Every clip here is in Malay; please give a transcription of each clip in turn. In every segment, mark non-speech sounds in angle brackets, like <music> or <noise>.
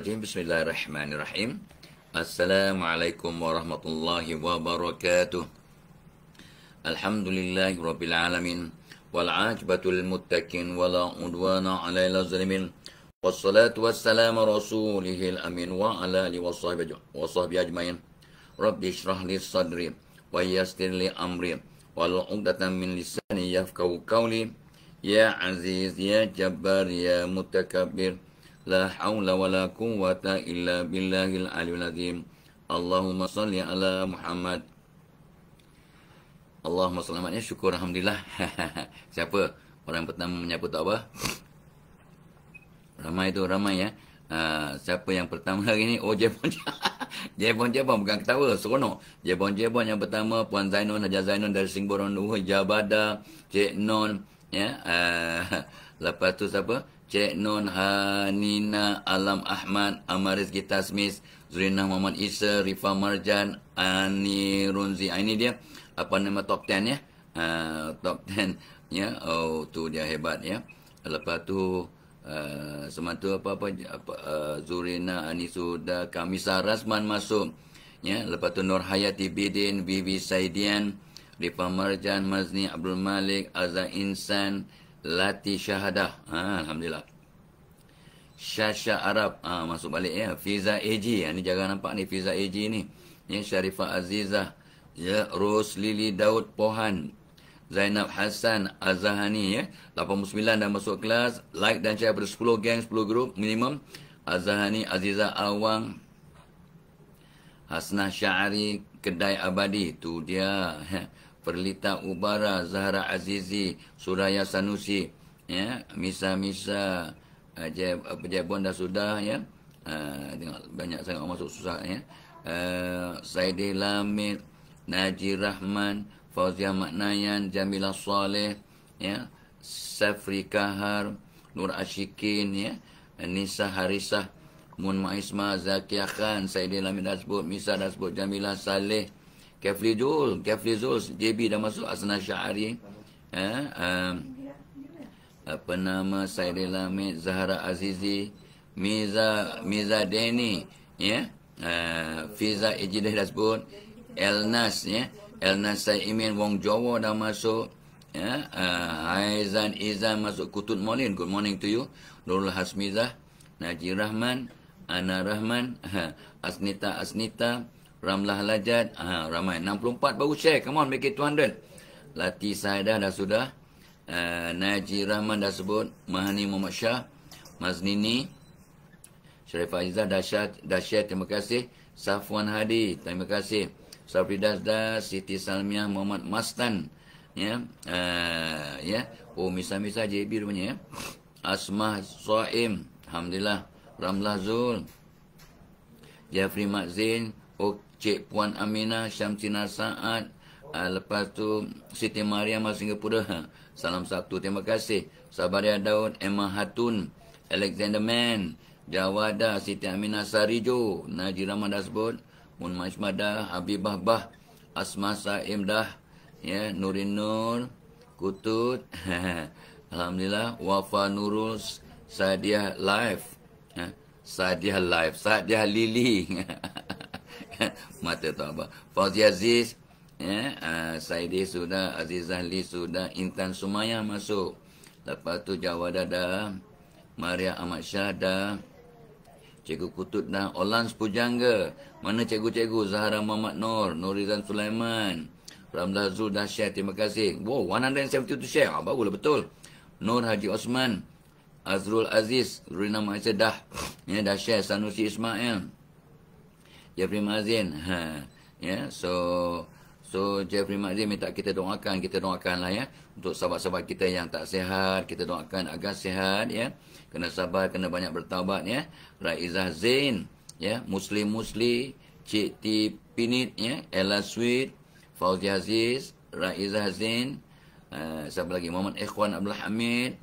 الرجيم بسم الله الرحمن الرحيم السلام عليكم ورحمة الله وبركاته الحمد لله رب العالمين والعاجبة المتكين ولا عدوان على الظالمين والصلاة والسلام رسوله الأمين وعلى آله وصحبه أجمعين رب اشرح لي صدري ويسر لي أمري ولا عقدة من لساني يفقه قولي يا عزيز يا جبار يا متكبر لا حول ولا قوة إلا بالله العلي العظيم اللهم صل على محمد اللهم صل على شكر الحمد لله siapa orang pertama menyapa tak apa ramai tu ramai ya Uh, siapa yang pertama hari ni Oh Jebon <laughs> Jebon Jebon Bukan ketawa Seronok Jebon Jebon yang pertama Puan Zainun Haji Zainun Dari Singborong Jabada Cik Non Ya yeah? uh, <laughs> Lepas tu siapa Cik Nun Hanina Alam Ahmad Amaris Gita Smith Zurinah Muhammad Isa Rifa Marjan Ani Runzi ah, Ini dia Apa nama top 10 ya uh, Top 10 ya Oh tu dia hebat ya yeah. Lepas tu uh, ah, Semantu apa-apa apa, uh, Zurina Ani sudah Kamisah Rasman masuk ya yeah. Lepas tu Nur Hayati Bidin Bibi Saidian Rifa Marjan Mazni Abdul Malik Azza Insan Insan Lati Syahadah. Ha, Alhamdulillah. Syasha Arab. Ha, masuk balik ya. Fiza AG. Ha, ni jangan nampak ni Fiza AG ni. Ya, Syarifah Azizah. Ya, Ros Lili Daud Pohan. Zainab Hassan Azahani ya. 89 dah masuk kelas. Like dan share pada 10 gang, 10 grup minimum. Azahani Aziza Awang. Hasnah Syari Kedai Abadi. Tu dia. Ha. Perlita Ubara, Zahra Azizi, Suraya Sanusi, ya, Misa Misa, eh, Aje apa dah sudah ya. Uh, banyak sangat orang masuk susah ya. Uh, eh, Saidi Lamid, Naji Rahman, Fauzia Maknayan, Jamila Saleh, ya, Safri Kahar, Nur Ashikin, ya, Nisa Harisah, Mun Maizma, Zakia Khan, Saidi Lamid dah sebut, Misa dah sebut, Jamila Saleh, Kefli Zul, Kefli Zul, JB dah masuk Asna Syahari. Eh, ha, um, apa nama Saidi Lamid, Zahra Azizi, Miza Miza Deni, ya. Yeah? Ha, Fiza Ejidah dah sebut, Elnas, ya. Yeah? Elnas Saimin Wong Jowo dah masuk. Ya, uh, Aizan Izan masuk Kutut Molin. Good morning to you. Nurul Hasmizah, Najir Rahman, Ana Rahman, Asnita Asnita, Ramlah Lajat. Ha, ramai. 64 baru share. Come on, make it 200. Lati Saidah dah sudah. Uh, eh, Najib Rahman dah sebut. Mahani Muhammad Shah. Maznini. Syarifah Azizah dah share. Dah share. Terima kasih. Safwan Hadi. Terima kasih. Safri Dasdas. Siti Salmiah. Muhammad Mastan. Ya. Yeah. Uh, ya. Yeah. Oh, misah-misah JB rupanya. Ya. Yeah. Asmah Soim. Alhamdulillah. Ramlah Zul. Jeffrey Mazin. ok Cik Puan Aminah Syamsina Saad uh, lepas tu Siti Maria Mariam Singapura ha, salam satu terima kasih Sabariah Daud Emma Hatun Alexander Man Jawada Siti Aminah Sarijo Najir Rahman Dasbud Mun Majmada Habibah Bah Asma Dah ya Nurin Nur Kutut <laughs> Alhamdulillah Wafa Nurul Sadiah Live ya, Sadiah Live Sadiah Lili <laughs> <laughs> mata tu apa Fauzi Aziz eh uh, Saidi sudah Aziz Ali sudah Intan Sumaya masuk lepas tu Jawada dah Maria Ahmad Shah dah Cikgu Kutut dah Olan Sepujangga mana cikgu-cikgu Zahara Muhammad Nur Nurizan Sulaiman Ramdah Zul dah share terima kasih wow 172 share ah, bagus betul Nur Haji Osman Azrul Aziz Rina Maisa dah ya, dah share Sanusi Ismail Jeffrey Mazin. Ha. Ya, so so Jeffrey Mazin minta kita doakan, kita doakanlah ya untuk sahabat-sahabat kita yang tak sihat, kita doakan agar sihat ya. Kena sabar, kena banyak bertaubat ya. Raizah Zain, ya, Muslim Musli, Cik T Pinit ya, Ella Sweet, Fauzi Aziz, Raizah Zain, uh, siapa lagi Muhammad Ikhwan Abdul Hamid,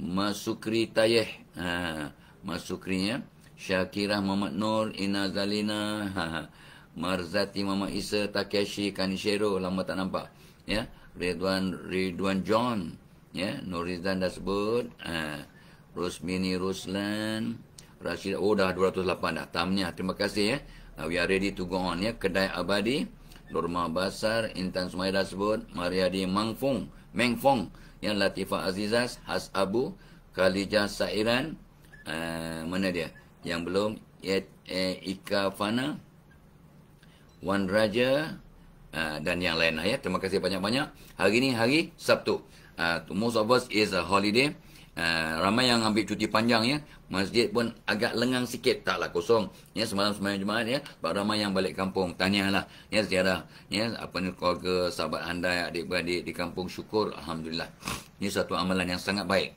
Masukri Tayeh. Ha, Masukri ya. Syakirah Muhammad Nur Ina Zalina ha, ha. Marzati Mama Isa Takashi Kanishiro Lama tak nampak Ya Ridwan Ridwan John Ya Nurizan dah sebut ha. Rosmini Ruslan Rashid Oh dah 208 dah tamnya, Terima kasih ya ha, We are ready to go on ya Kedai Abadi Norma Basar Intan Sumaya dah sebut Mariadi Mangfung Mengfung Yang Latifa Azizas Has Abu Khalijah Sairan uh, Mana dia yang belum yet ya, eh, Ika Fana Wan Raja ah, dan yang lain lah, ya. Terima kasih banyak-banyak. Hari ini hari Sabtu. Uh, most of us is a holiday. Uh, ramai yang ambil cuti panjang ya. Masjid pun agak lengang sikit. Taklah kosong. Ya, semalam semalam Jumaat ya. Sebab ramai yang balik kampung. Tahniahlah. Ya, sejarah. Ya, apa ni keluarga, sahabat anda, adik-beradik di kampung. Syukur. Alhamdulillah. Ini satu amalan yang sangat baik.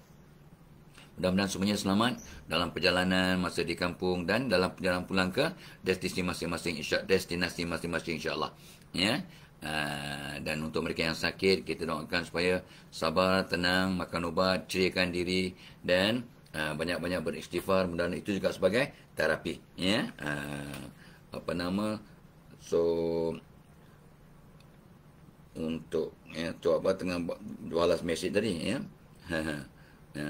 Mudah-mudahan semuanya selamat dalam perjalanan masa di kampung dan dalam perjalanan pulang ke destinasi masing-masing insya destinasi masing-masing insya-Allah. Ya. Uh, dan untuk mereka yang sakit kita doakan supaya sabar, tenang, makan ubat, ceriakan diri dan uh, banyak-banyak beristighfar Dan itu juga sebagai terapi ya. Uh, apa nama so untuk ya coba apa tengah balas mesej tadi ya. Ha <laughs> ya.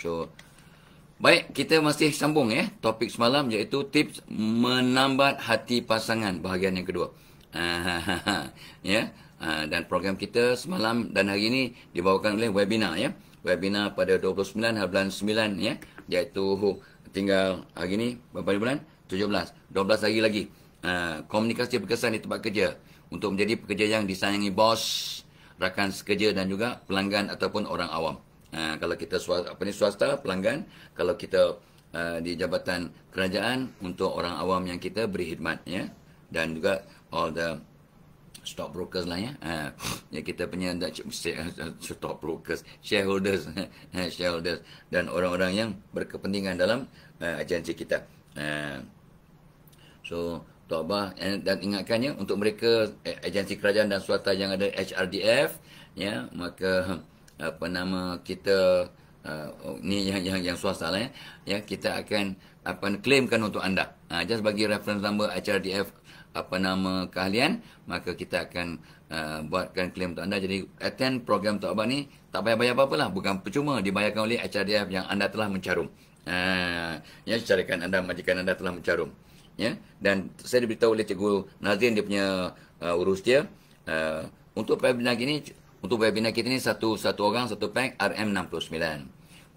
So, baik kita masih sambung ya eh, topik semalam iaitu tips menambat hati pasangan bahagian yang kedua. <laughs> ya. Yeah. Ha, uh, dan program kita semalam dan hari ini dibawakan oleh webinar ya. Webinar pada 29 hari bulan 9 ya. Iaitu tinggal hari ini berapa bulan? 17. 12 hari lagi. Uh, komunikasi berkesan di tempat kerja. Untuk menjadi pekerja yang disayangi bos, rakan sekerja dan juga pelanggan ataupun orang awam. Ha, kalau kita swasta, apa ni swasta pelanggan, kalau kita uh, di jabatan kerajaan untuk orang awam yang kita beri khidmat ya. Dan juga all the stock brokers lah ya. Ha, ya kita punya <laughs> stock brokers, shareholders, <laughs> ha, shareholders dan orang-orang yang berkepentingan dalam uh, agensi kita. Ha, so tobah eh, dan ingatkan ya untuk mereka eh, agensi kerajaan dan swasta yang ada HRDF ya maka apa nama kita uh, ni yang yang yang swasta lah ya. ya kita akan apa claimkan untuk anda ha, just bagi reference number df apa nama keahlian maka kita akan uh, buatkan claim untuk anda jadi attend program tu taubat ni tak payah bayar apa-apalah bukan percuma dibayarkan oleh df yang anda telah mencarum ha, ya carikan anda majikan anda telah mencarum ya dan saya diberitahu oleh cikgu Nazim dia punya uh, urus dia uh, untuk pembinaan ini untuk webinar kita ni satu satu orang satu pack RM69.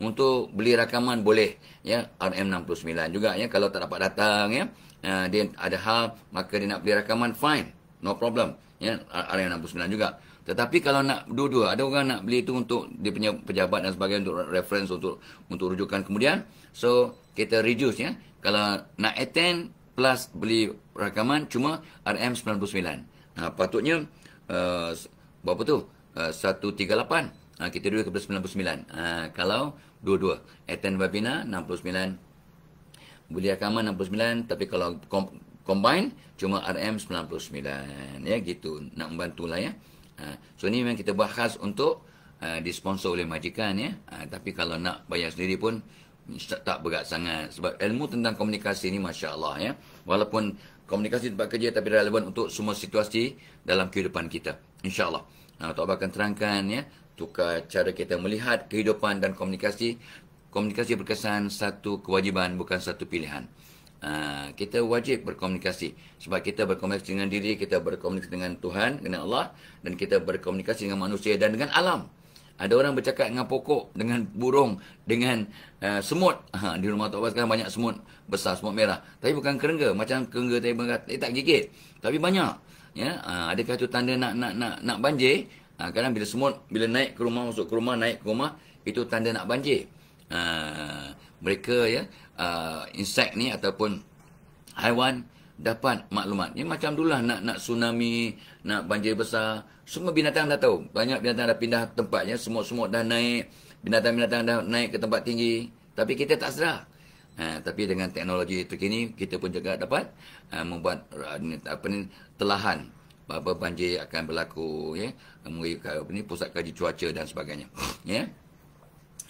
Untuk beli rakaman boleh ya RM69 juga ya kalau tak dapat datang ya uh, dia ada hal maka dia nak beli rakaman fine no problem ya RM69 juga. Tetapi kalau nak dua-dua ada orang nak beli itu untuk dia punya pejabat dan sebagainya untuk reference untuk untuk rujukan kemudian so kita reduce ya kalau nak attend plus beli rakaman cuma RM99. Nah patutnya uh, berapa tu? uh, 138 Ha, kita dulu kepada 99. Ha, ah, kalau dua-dua. Attend Babina 69. Buli Akama 69. Tapi kalau kom- combine, cuma RM 99. Ya, gitu. Nak membantulah ya. Ha, so, ni memang kita bahas untuk uh, disponsor oleh majikan ya. Ha, tapi kalau nak bayar sendiri pun, tak, tak berat sangat. Sebab ilmu tentang komunikasi ni, Masya Allah ya. Walaupun komunikasi tempat kerja tapi relevan untuk semua situasi dalam kehidupan kita. insya Allah. Uh, ah, Tok Abah akan terangkan ya, tukar cara kita melihat kehidupan dan komunikasi. Komunikasi berkesan satu kewajiban bukan satu pilihan. Uh, kita wajib berkomunikasi sebab kita berkomunikasi dengan diri, kita berkomunikasi dengan Tuhan, dengan Allah dan kita berkomunikasi dengan manusia dan dengan alam. Ada orang bercakap dengan pokok, dengan burung, dengan uh, semut. Ha, di rumah Tok Abah sekarang banyak semut besar, semut merah. Tapi bukan kerengga. Macam kerengga tadi, tak gigit. Tapi banyak ya ah, adakah itu tanda nak nak nak nak banjir ha, kadang bila semut bila naik ke rumah masuk ke rumah naik ke rumah itu tanda nak banjir ha, mereka ya ha, insect ni ataupun haiwan dapat maklumat ni macam dululah nak nak tsunami nak banjir besar semua binatang dah tahu banyak binatang dah pindah tempatnya semua semua dah naik binatang-binatang dah naik ke tempat tinggi tapi kita tak sedar Ha, tapi dengan teknologi terkini kita pun juga dapat ha, membuat uh, apa ni telahan apa banjir akan berlaku ya mengikut apa ni pusat kaji cuaca dan sebagainya ya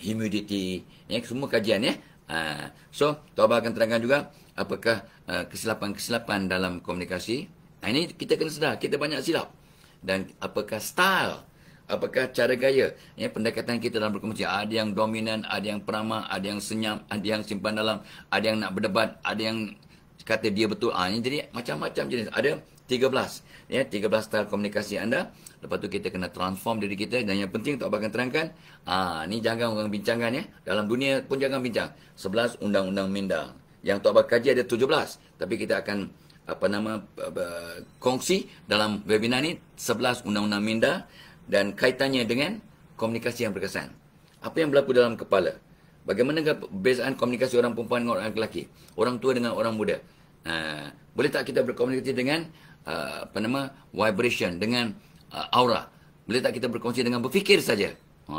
humidity ya semua kajian ya ha, so tuan akan terangkan juga apakah uh, kesilapan-kesilapan dalam komunikasi ha, ini kita kena sedar kita banyak silap dan apakah style Apakah cara gaya? Ya, pendekatan kita dalam berkomunikasi. Ada yang dominan, ada yang peramah, ada yang senyap, ada yang simpan dalam, ada yang nak berdebat, ada yang kata dia betul. Ha, ini jadi macam-macam jenis. Ada 13. Ya, 13 style komunikasi anda. Lepas tu kita kena transform diri kita. Dan yang penting tak akan terangkan, ha, ni jangan orang bincangkan ya. Dalam dunia pun jangan bincang. 11 undang-undang minda. Yang tak akan kaji ada 17. Tapi kita akan apa nama kongsi dalam webinar ni 11 undang-undang minda dan kaitannya dengan komunikasi yang berkesan. Apa yang berlaku dalam kepala? Bagaimana perbezaan komunikasi orang perempuan dengan orang lelaki? Orang tua dengan orang muda? Uh, boleh tak kita berkomunikasi dengan uh, apa nama vibration dengan uh, aura? Boleh tak kita berkomunikasi dengan berfikir saja? Ha,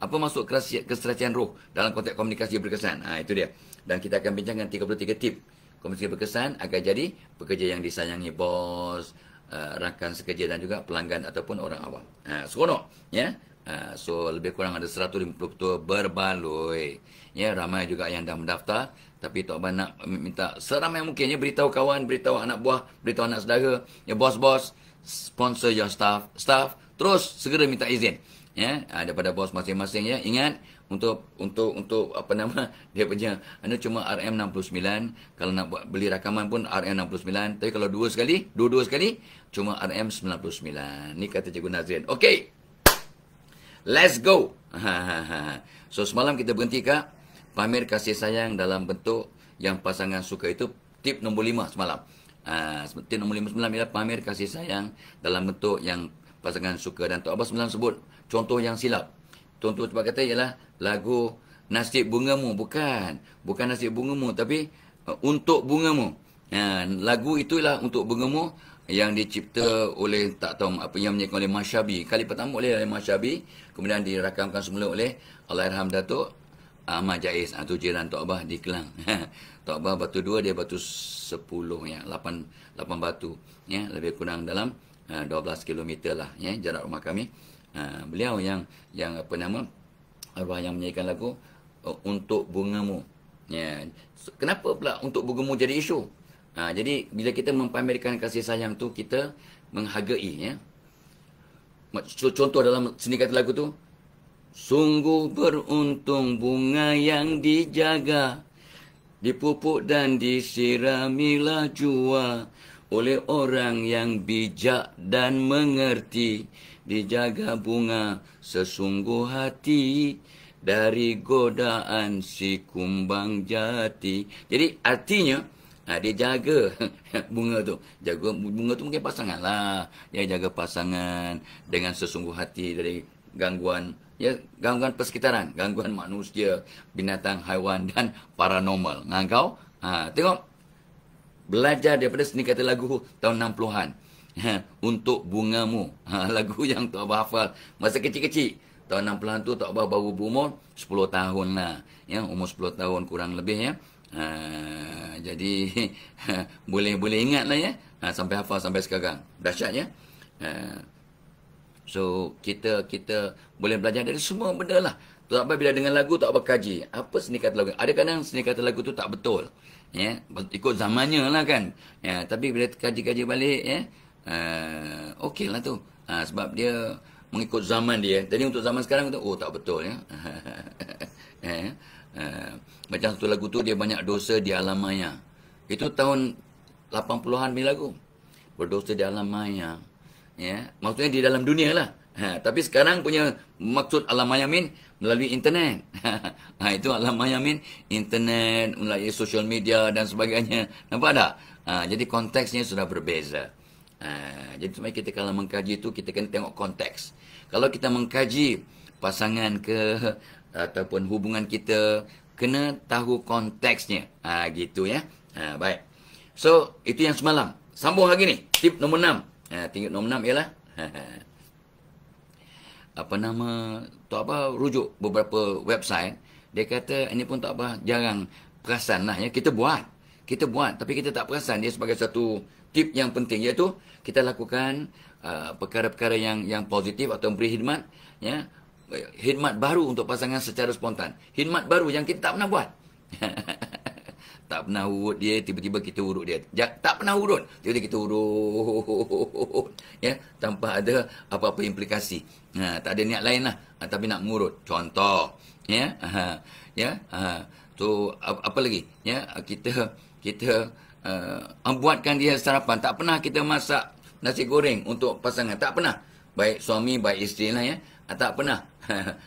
apa maksud keseracian roh dalam konteks komunikasi berkesan? Ha, itu dia. Dan kita akan bincangkan 33 tip komunikasi berkesan agar jadi pekerja yang disayangi bos, Eh, rakan sekerja dan juga pelanggan ataupun orang awam. Ha, seronok. Ya? Ha, so, lebih kurang ada 150 ketua berbaloi. Ya, ramai juga yang dah mendaftar. Tapi Tok Ban nak minta seramai mungkin. Ya, beritahu kawan, beritahu anak buah, beritahu anak saudara. Ya, bos-bos, sponsor your staff. Staff, terus segera minta izin. Ya, daripada bos masing-masing ya. Ingat, untuk untuk untuk apa nama <laughs> dia punya anu cuma RM69 kalau nak buat beli rakaman pun RM69 tapi kalau dua sekali dua-dua sekali cuma RM99 ni kata cikgu Nazrin okey let's go <laughs> so semalam kita berhenti kak pamer kasih sayang dalam bentuk yang pasangan suka itu tip nombor 5 semalam Ah, tip nombor 5 semalam ialah pamer kasih sayang dalam bentuk yang pasangan suka dan tu apa semalam sebut contoh yang silap tuan-tuan sempat kata ialah lagu Nasib Bungamu. Bukan. Bukan Nasib Bungamu. Tapi uh, Untuk Bungamu. Ha, lagu itu ialah Untuk Bungamu yang dicipta oleh tak tahu apa yang menyanyikan oleh masyabi Kali pertama oleh masyabi Kemudian dirakamkan semula oleh Allahyarham Datuk Ahmad Jais. Itu ha, jiran Tok Abah di Kelang. <laughs> Ha, Tok Abah batu dua dia batu sepuluh. Ya. Lapan, lapan batu. Ya. Lebih kurang dalam uh, dua belas kilometer lah ya, jarak rumah kami ha, beliau yang yang apa nama arwah yang menyanyikan lagu uh, untuk bungamu ya kenapa pula untuk bungamu jadi isu ha, jadi bila kita mempamerkan kasih sayang tu kita menghargai ya contoh dalam seni kata lagu tu sungguh beruntung bunga yang dijaga dipupuk dan disiramilah jua oleh orang yang bijak dan mengerti dijaga bunga sesungguh hati dari godaan si kumbang jati. Jadi artinya ha, dia jaga <laughs> bunga tu. Jaga bunga tu mungkin pasangan lah. Ya jaga pasangan dengan sesungguh hati dari gangguan ya gangguan persekitaran, gangguan manusia, binatang, haiwan dan paranormal. Ngangkau? Ha, tengok belajar daripada seni kata lagu tahun 60-an. Ha, untuk bungamu. Ha, <laughs> lagu yang Tok Abah hafal masa kecil-kecil. Tahun 60-an tu Tok Abah baru berumur 10 tahun lah. Ya, umur 10 tahun kurang lebih ya. Ha, jadi <laughs> ha, boleh-boleh ingat lah ya. Ha, sampai hafal sampai sekarang. Dahsyat ya. Ha, so kita kita boleh belajar dari semua benda lah. Tok Abah bila dengan lagu Tok Abah kaji. Apa seni kata lagu? Ada kadang seni kata lagu tu tak betul. Ya, ikut zamannya lah kan. Ya, tapi bila kaji-kaji balik ya, uh, okey lah tu. Uh, sebab dia mengikut zaman dia. Jadi untuk zaman sekarang, tu, oh tak betul ya. <laughs> eh, uh, macam satu lagu tu, dia banyak dosa di alam maya. Itu tahun 80-an punya lagu. Berdosa di alam maya. Ya, maksudnya di dalam dunia lah. Ha, tapi sekarang punya maksud alam maya min melalui internet. <laughs> Ha, itu alam maya min internet, melalui social media dan sebagainya. Nampak tak? Ha, jadi konteksnya sudah berbeza. Ah, jadi sebenarnya kita kalau mengkaji itu kita kena tengok konteks. Kalau kita mengkaji pasangan ke ataupun hubungan kita kena tahu konteksnya. Ha, gitu ya. Ha, baik. So itu yang semalam. Sambung hari ni. Tip nombor 6. Ha, tip nombor 6 ialah <laughs> apa nama tu apa rujuk beberapa website dia kata ini pun tak apa jarang perasan lah ya kita buat kita buat tapi kita tak perasan dia sebagai satu tip yang penting iaitu kita lakukan uh, perkara-perkara yang yang positif atau memberi khidmat ya khidmat baru untuk pasangan secara spontan khidmat baru yang kita tak pernah buat <laughs> tak pernah urut dia tiba-tiba kita urut dia ja, tak pernah urut tiba-tiba kita urut <laughs> ya tanpa ada apa-apa implikasi ha, tak ada niat lain lah ha, tapi nak mengurut contoh ya ha, ya ha. so apa lagi ya kita kita uh, buatkan dia sarapan. Tak pernah kita masak nasi goreng untuk pasangan. Tak pernah. Baik suami, baik isteri lah ya. Ah, tak pernah.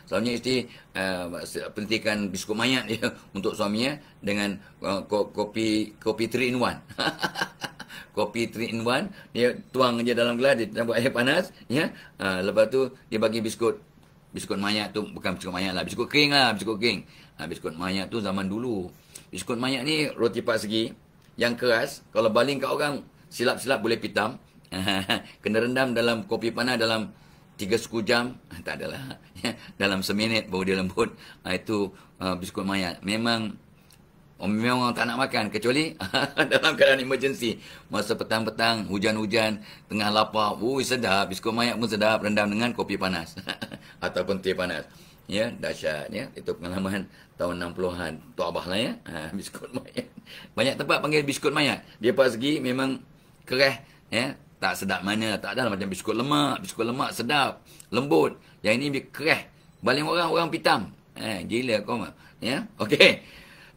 Soalnya <laughs> isteri uh, pentingkan biskut mayat <laughs> ya, untuk suaminya dengan uh, kopi kopi 3 in 1. <laughs> kopi 3 in 1. Dia tuang je dalam gelas, dia buat air panas. ya. Uh, lepas tu dia bagi biskut. Biskut mayat tu bukan biskut mayat lah. Biskut kering lah. Biskut kering. Uh, biskut mayat tu zaman dulu. Biskut mayat ni roti pak segi yang keras kalau baling kat orang silap-silap boleh pitam <laughs> kena rendam dalam kopi panas dalam tiga suku jam <laughs> tak adalah <laughs> dalam seminit baru dia lembut ah, itu uh, biskut mayat memang oh, memang orang tak nak makan kecuali dalam keadaan emergency masa petang-petang hujan-hujan tengah lapar wuih sedap biskut mayat pun sedap rendam dengan kopi panas ataupun teh panas ya dahsyat ya itu pengalaman tahun 60-an tu abah lah ya ha, <laughs> biskut mayat banyak tempat panggil biskut mayat dia pas segi memang kereh ya tak sedap mana tak ada lah macam biskut lemak biskut lemak sedap lembut yang ini kereh baling orang orang pitam eh gila kau mah ya okey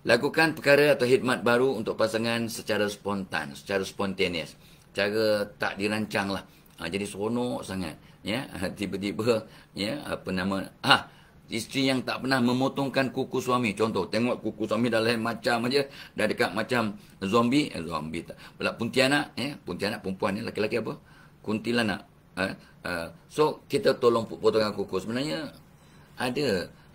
lakukan perkara atau khidmat baru untuk pasangan secara spontan secara spontaneous cara tak dirancang lah ha, jadi seronok sangat ya ha, tiba-tiba ya apa nama ah ha, Isteri yang tak pernah memotongkan kuku suami. Contoh, tengok kuku suami dah lain macam aja. Dah dekat macam zombie. Eh, zombie tak. Pula puntianak. Eh, puntianak perempuan ni. Eh, Laki-laki apa? Kuntilanak. Eh, eh. so, kita tolong potongan kuku. Sebenarnya, ada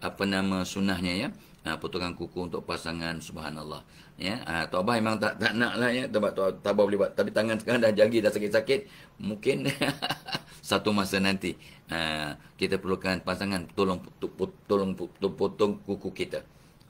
apa nama sunahnya ya. Ha, potongan kuku untuk pasangan subhanallah ya ha, ah, tobah memang tak tak nak lah ya tobah boleh buat tapi tangan sekarang dah jagi dah sakit-sakit mungkin <laughs> ha, satu masa nanti uh, kita perlukan pasangan tolong tolong potong kuku kita.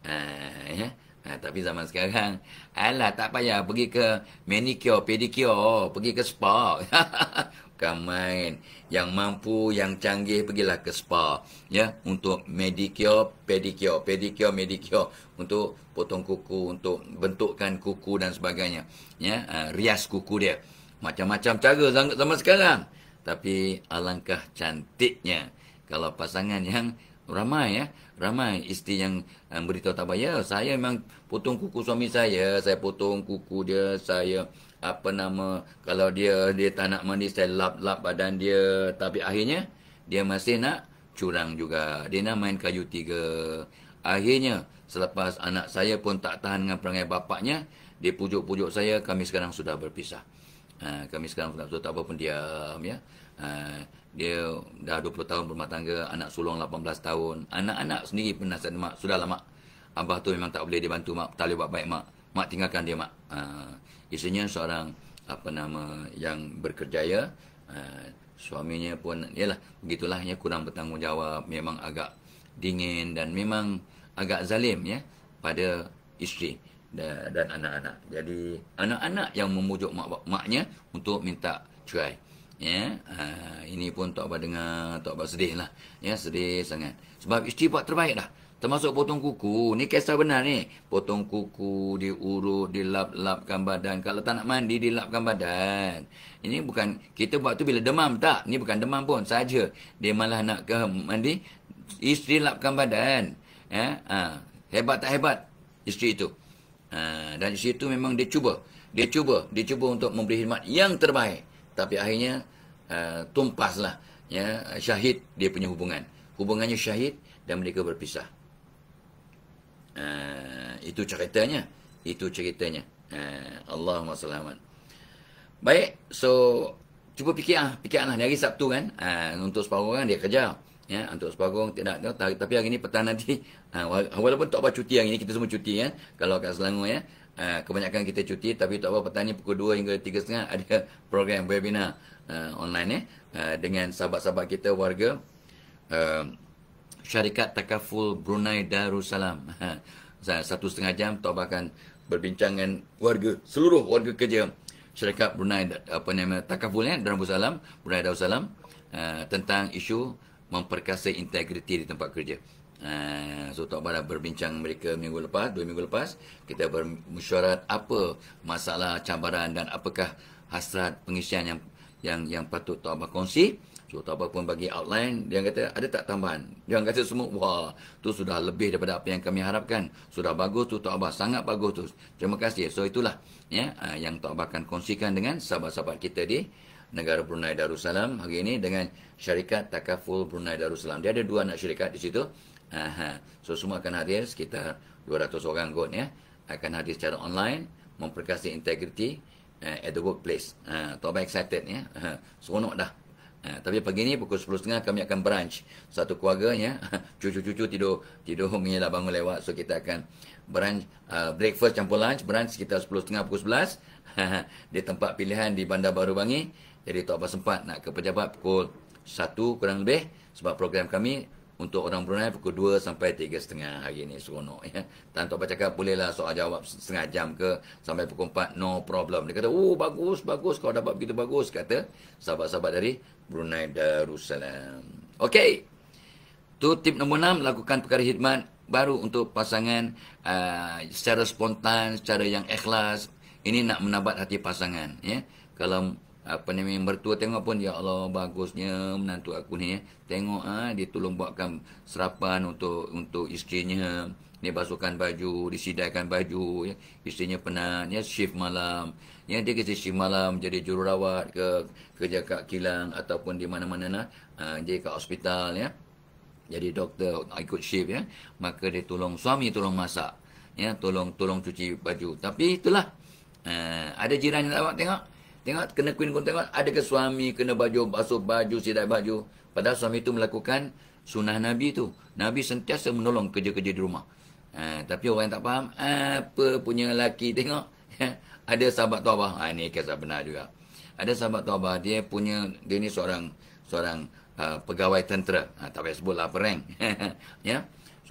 Uh, ya. Yeah. Uh, tapi zaman sekarang, alah tak payah pergi ke manicure, pedicure, oh, pergi ke spa. <laughs> Bukan main. Yang mampu, yang canggih, pergilah ke spa. Ya, untuk medicure, pedicure, pedicure, medicure. Untuk potong kuku, untuk bentukkan kuku dan sebagainya. Ya, yeah. rias kuku dia. Macam-macam cara zaman sekarang tapi alangkah cantiknya kalau pasangan yang ramai ya ramai isteri yang um, beritahu tak ya saya memang potong kuku suami saya saya potong kuku dia saya apa nama kalau dia dia tak nak mandi saya lap-lap badan dia tapi akhirnya dia masih nak curang juga dia nak main kayu tiga akhirnya selepas anak saya pun tak tahan dengan perangai bapaknya dia pujuk-pujuk saya kami sekarang sudah berpisah Ha, kami sekarang tak tahu tak apa pun dia, ya. Ha, dia dah 20 tahun berumah tangga, anak sulung 18 tahun. Anak-anak sendiri pernah nasihat mak, sudahlah mak. Abah tu memang tak boleh dibantu mak, tak boleh buat baik mak. Mak tinggalkan dia mak. Ha, isinya seorang apa nama yang berkerjaya ha, suaminya pun ialah begitulah ya kurang bertanggungjawab memang agak dingin dan memang agak zalim ya pada isteri dan anak-anak. Jadi anak-anak yang memujuk mak maknya untuk minta cerai. Ya, ha, ini pun tak apa dengar, tak apa sedih lah. Ya, sedih sangat. Sebab isteri buat terbaik dah. Termasuk potong kuku. Ni kisah benar ni. Potong kuku, diurut, dilap-lapkan badan. Kalau tak nak mandi, dilapkan badan. Ini bukan, kita buat tu bila demam tak? Ni bukan demam pun, saja Dia malah nak ke mandi, isteri lapkan badan. Ya, ha, hebat tak hebat isteri itu? Ha, dan di situ memang dia cuba. Dia cuba. Dia cuba untuk memberi khidmat yang terbaik. Tapi akhirnya uh, tumpaslah ya, syahid dia punya hubungan. Hubungannya syahid dan mereka berpisah. Uh, itu ceritanya. Itu ceritanya. Uh, Allahumma salamat. Baik. So, cuba fikir lah. Fikir lah. Ni hari Sabtu kan. Uh, untuk separuh orang dia kerja ya untuk sepagong tidak tahu tapi hari ini petang nanti ha, <laughs> walaupun tak apa cuti hari ini kita semua cuti ya kalau kat Selangor ya ha, kebanyakan kita cuti tapi tak apa petang ini pukul 2 hingga setengah <laughs> ada program webinar uh, online ya uh, dengan sahabat-sahabat kita warga uh, syarikat takaful Brunei Darussalam ha, <laughs> satu setengah jam tak akan berbincang dengan warga seluruh warga kerja syarikat Brunei apa nama takaful ya Darussalam Brunei Darussalam uh, tentang isu memperkasa integriti di tempat kerja. Uh, so Tok Badar berbincang mereka minggu lepas, dua minggu lepas. Kita bermusyarat apa masalah cabaran dan apakah hasrat pengisian yang yang yang patut Tok Abah kongsi. So Tok Abah pun bagi outline. Dia kata ada tak tambahan? Dia kata semua, wah tu sudah lebih daripada apa yang kami harapkan. Sudah bagus tu Tok Abah, sangat bagus tu. Terima kasih. So itulah ya, uh, yang Tok Abah akan kongsikan dengan sahabat-sahabat kita di negara Brunei Darussalam hari ini dengan syarikat Takaful Brunei Darussalam. Dia ada dua anak syarikat di situ. Aha. So semua akan hadir sekitar 200 orang kot ya. Akan hadir secara online memperkasa integriti uh, at the workplace. Ha, uh, tuan excited ya. Uh, seronok dah. Uh, tapi pagi ni pukul 10.30 kami akan brunch satu keluarga ya. <laughs> Cucu-cucu tidur tidur mengira lah bangun lewat so kita akan brunch uh, breakfast campur lunch brunch sekitar 10.30 pukul 11 <laughs> di tempat pilihan di Bandar Baru Bangi. Jadi tak apa sempat nak ke pejabat pukul 1 kurang lebih sebab program kami untuk orang Brunei pukul 2 sampai 3 setengah hari ini seronok ya. Dan tak apa cakap bolehlah soal jawab setengah jam ke sampai pukul 4 no problem. Dia kata, "Oh, bagus, bagus kau dapat begitu bagus," kata sahabat-sahabat dari Brunei Darussalam. Okey. Tu tip nombor 6 lakukan perkara khidmat baru untuk pasangan uh, secara spontan, secara yang ikhlas. Ini nak menabat hati pasangan ya. Kalau apa nama mertua tengok pun ya Allah bagusnya menantu aku ni ya. tengok ah ha, dia tolong buatkan serapan untuk untuk isterinya dia basuhkan baju disidaikan baju ya isterinya penat ya shift malam ya dia kerja shift malam jadi jururawat ke kerja kat kilang ataupun di mana-mana nah ha, ah, dia kat hospital ya jadi doktor ikut shift ya maka dia tolong suami tolong masak ya tolong tolong cuci baju tapi itulah Uh, ada jiran yang awak tengok Tengok, kena queen pun tengok. Adakah suami kena baju, basuh baju, sidai baju. Padahal suami itu melakukan sunnah Nabi itu. Nabi sentiasa menolong kerja-kerja di rumah. Ha, tapi orang yang tak faham, apa punya lelaki <laughs> tengok. <laughs> Ada sahabat Tawabah. Ha, ini kisah benar juga. Ada sahabat Tawabah, dia punya, dia ni seorang seorang uh, pegawai tentera. Ha, tak payah sebutlah apa <laughs> ya. Yeah?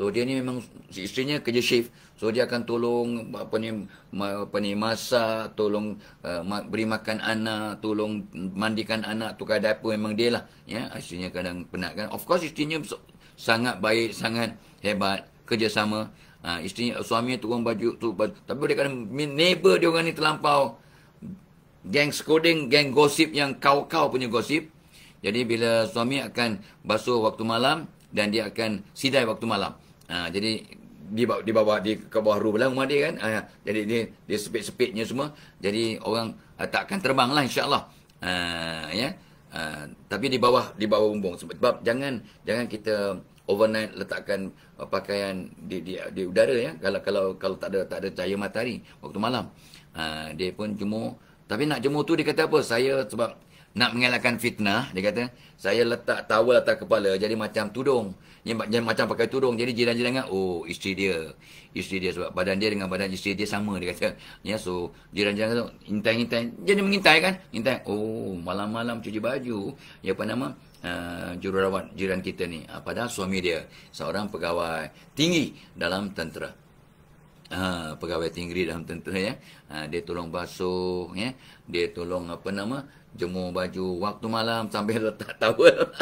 So dia ni memang isterinya kerja shift. So dia akan tolong apa ni apa ni masak, tolong uh, beri makan anak, tolong mandikan anak, tukar dapur memang dia lah. Ya, yeah? isterinya kadang penat kan. Of course isterinya sangat baik, sangat hebat kerjasama. Ha, ah, isterinya suaminya turun baju tu tapi dia kadang neighbor dia orang ni terlampau gang scolding, gang gosip yang kau-kau punya gosip. Jadi bila suami akan basuh waktu malam dan dia akan sidai waktu malam. Ha, jadi di bawah di bawah di ke bawah rumah rumah dia kan. Ha, jadi dia dia sepit-sepitnya semua. Jadi orang ha, tak akan terbang lah insya-Allah. Ha, ya. Ha, tapi di bawah di bawah bumbung sebab jangan jangan kita overnight letakkan uh, pakaian di, di di udara ya kalau kalau kalau tak ada tak ada cahaya matahari waktu malam uh, dia pun jemur tapi nak jemur tu dia kata apa saya sebab nak mengelakkan fitnah dia kata saya letak tawel atas kepala jadi macam tudung yang, yang macam pakai tudung. Jadi jiran-jiran kan, oh isteri dia. Isteri dia sebab badan dia dengan badan isteri dia sama dia kata. Ya, so jiran-jiran kata, intai-intai. Jadi mengintai kan? Intai. Oh, malam-malam cuci baju. Ya, apa nama? Uh, jururawat jiran kita ni. Uh, padahal suami dia seorang pegawai tinggi dalam tentera. Uh, pegawai tinggi dalam tentera ya. Uh, dia tolong basuh ya. Dia tolong apa nama? Jemur baju waktu malam sampai <laughs> letak tawel.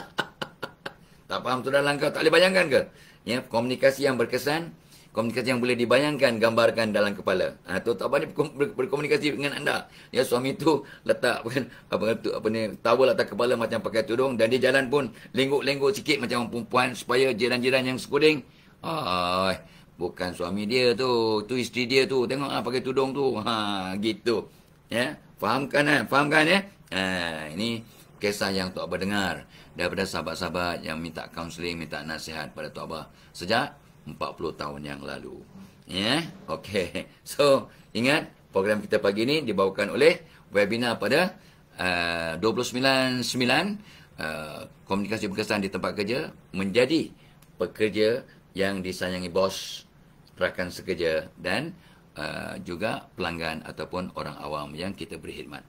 Tak faham tu dalam kau. Tak boleh bayangkan ke? Ya, komunikasi yang berkesan. Komunikasi yang boleh dibayangkan, gambarkan dalam kepala. Ha, tu tak banyak berkomunikasi dengan anda. Ya, suami tu letak <laughs> apa, apa, apa, apa ni, tawal letak kepala macam pakai tudung. Dan dia jalan pun lengguk-lengguk sikit macam perempuan. Supaya jiran-jiran yang sekuding. oh, bukan suami dia tu. Tu isteri dia tu. Tengok ha, pakai tudung tu. Ha, gitu. Ya, fahamkan kan? Fahamkan ya? Ha, ini kisah yang tak berdengar. dengar daripada sahabat-sahabat yang minta kaunseling, minta nasihat pada Tok Abah sejak 40 tahun yang lalu. Ya, yeah? okey. <laughs> So, ingat program kita pagi ini dibawakan oleh webinar pada uh, 29.9 uh, komunikasi berkesan di tempat kerja menjadi pekerja yang disayangi bos, rakan sekerja dan uh, juga pelanggan ataupun orang awam yang kita berkhidmat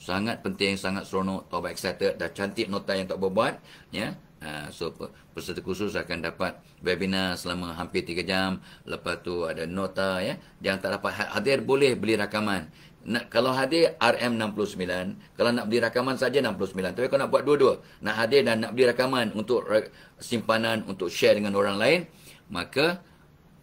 sangat penting sangat seronok top excited dah cantik nota yang tak berbuat ya ha, so peserta khusus akan dapat webinar selama hampir 3 jam lepas tu ada nota ya yang tak dapat ha-, hadir boleh beli rakaman nak, kalau hadir RM69 kalau nak beli rakaman saja RM 69 tapi kalau nak buat dua-dua nak hadir dan nak beli rakaman untuk simpanan untuk share dengan orang lain maka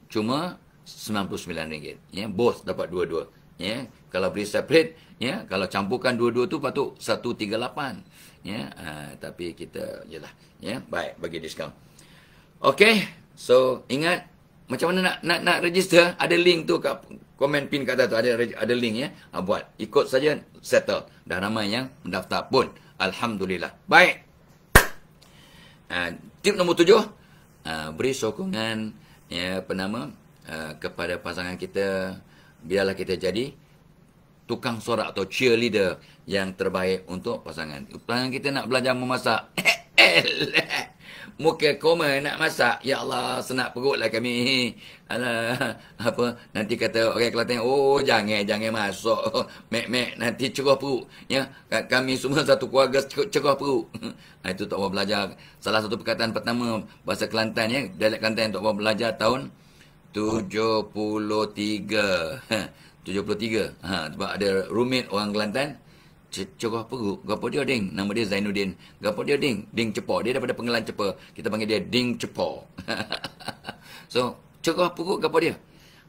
cuma RM99 ya both dapat dua-dua ya yeah kalau beli separate ya kalau campurkan dua-dua tu patut satu tiga lapan, ya uh, tapi kita yalah ya baik bagi diskaun Okay, so ingat macam mana nak nak nak register ada link tu kat komen pin kat atas tu ada ada link ya ha, buat ikut saja settle dah ramai yang mendaftar pun alhamdulillah baik uh, tip nombor tujuh uh, beri sokongan ya penama uh, kepada pasangan kita biarlah kita jadi tukang sorak atau cheerleader yang terbaik untuk pasangan. Pasangan kita nak belajar memasak. <laughs> Muka koma nak masak. Ya Allah, senak perutlah kami. Alah, apa? Nanti kata orang okay, Kelantan, oh jangan, jangan masuk. Mek-mek, <laughs> nanti cerah perut. Ya, kami semua satu keluarga cerah perut. Nah, <laughs> itu Tok Bawa belajar. Salah satu perkataan pertama bahasa Kelantan, ya. Dialek Kelantan Tok Bawa belajar tahun 73. Ha. 73. Ha, sebab ada roommate orang Kelantan. Cegah Peru. Gapa dia, Ding? Nama dia Zainuddin. Gapa dia, Ding? Ding Cepor. Dia daripada pengelan Cepor. Kita panggil dia Ding Cepor. <laughs> so, cegah Peru, gapa dia?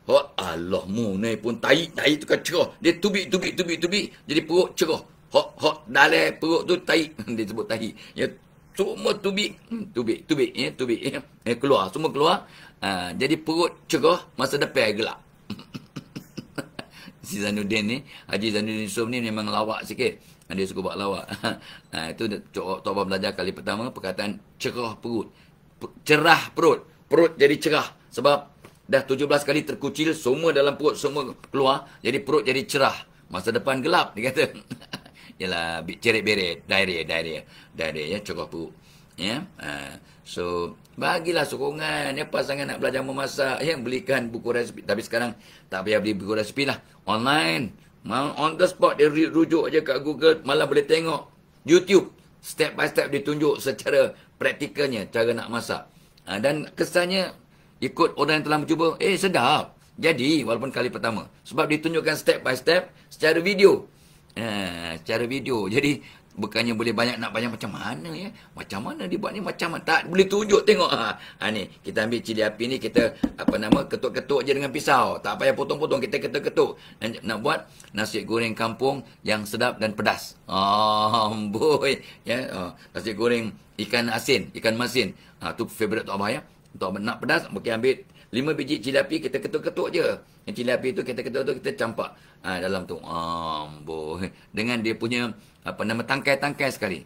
Oh, Allah mu ni pun taik taik tu kan cerah. Dia tubik tubik tubik tubik jadi perut cerah. Hok hok dalam perut tu taik <laughs> dia sebut taik. Ya semua tubik hmm, tubik tubik ya tubik ya. Eh, keluar semua keluar. Uh, jadi perut cerah masa depan gelap. <laughs> si Zanuddin ni Haji Zanuddin Yusof ni memang lawak sikit ah, dia suka buat lawak ha, <laughs> itu Tawabah belajar kali pertama perkataan cerah perut cerah perut perut jadi cerah sebab dah 17 kali terkucil semua dalam perut semua keluar jadi perut jadi cerah masa depan gelap dia kata ialah <laughs> ceret beret diarrhea diarrhea diarrhea ya cerah perut ya yeah? uh, so Bagilah sokongan. Ya, pasangan nak belajar memasak. Ya, belikan buku resipi. Tapi sekarang tak payah beli buku resipi lah. Online. On the spot dia rujuk je kat Google. Malah boleh tengok YouTube. Step by step ditunjuk secara praktikalnya cara nak masak. Ha, dan kesannya ikut orang yang telah mencuba. Eh, sedap. Jadi, walaupun kali pertama. Sebab ditunjukkan step by step secara video. Ha, secara video. Jadi, bukannya boleh banyak nak banyak macam mana ya macam mana dia buat ni macam mana tak boleh tunjuk tengok ha, ha ni kita ambil cili api ni kita apa nama ketuk-ketuk je dengan pisau tak payah potong-potong kita ketuk-ketuk nak, nak buat nasi goreng kampung yang sedap dan pedas oh ha, boy ya oh, nasi goreng ikan asin ikan masin ha tu favorite tok abah ya tok nak pedas mungkin ambil lima biji cili api kita ketuk-ketuk je. Yang cili api tu kita ketuk-ketuk kita campak ha, dalam tu. Ha, amboi. Ah, Dengan dia punya apa nama tangkai-tangkai sekali.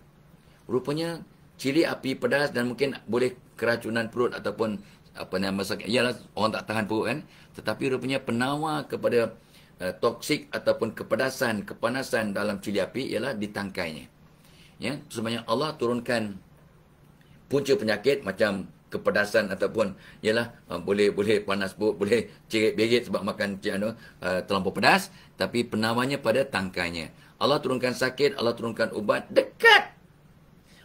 Rupanya cili api pedas dan mungkin boleh keracunan perut ataupun apa nama sakit. Ialah orang tak tahan perut kan. Tetapi rupanya penawar kepada uh, toksik ataupun kepedasan, kepanasan dalam cili api ialah di tangkainya. Ya, sebenarnya Allah turunkan punca penyakit macam kepedasan ataupun ialah uh, boleh boleh panas perut, boleh cirit-birit sebab makan cik, uh, eh, terlampau pedas tapi penawarnya pada tangkainya. Allah turunkan sakit, Allah turunkan ubat dekat.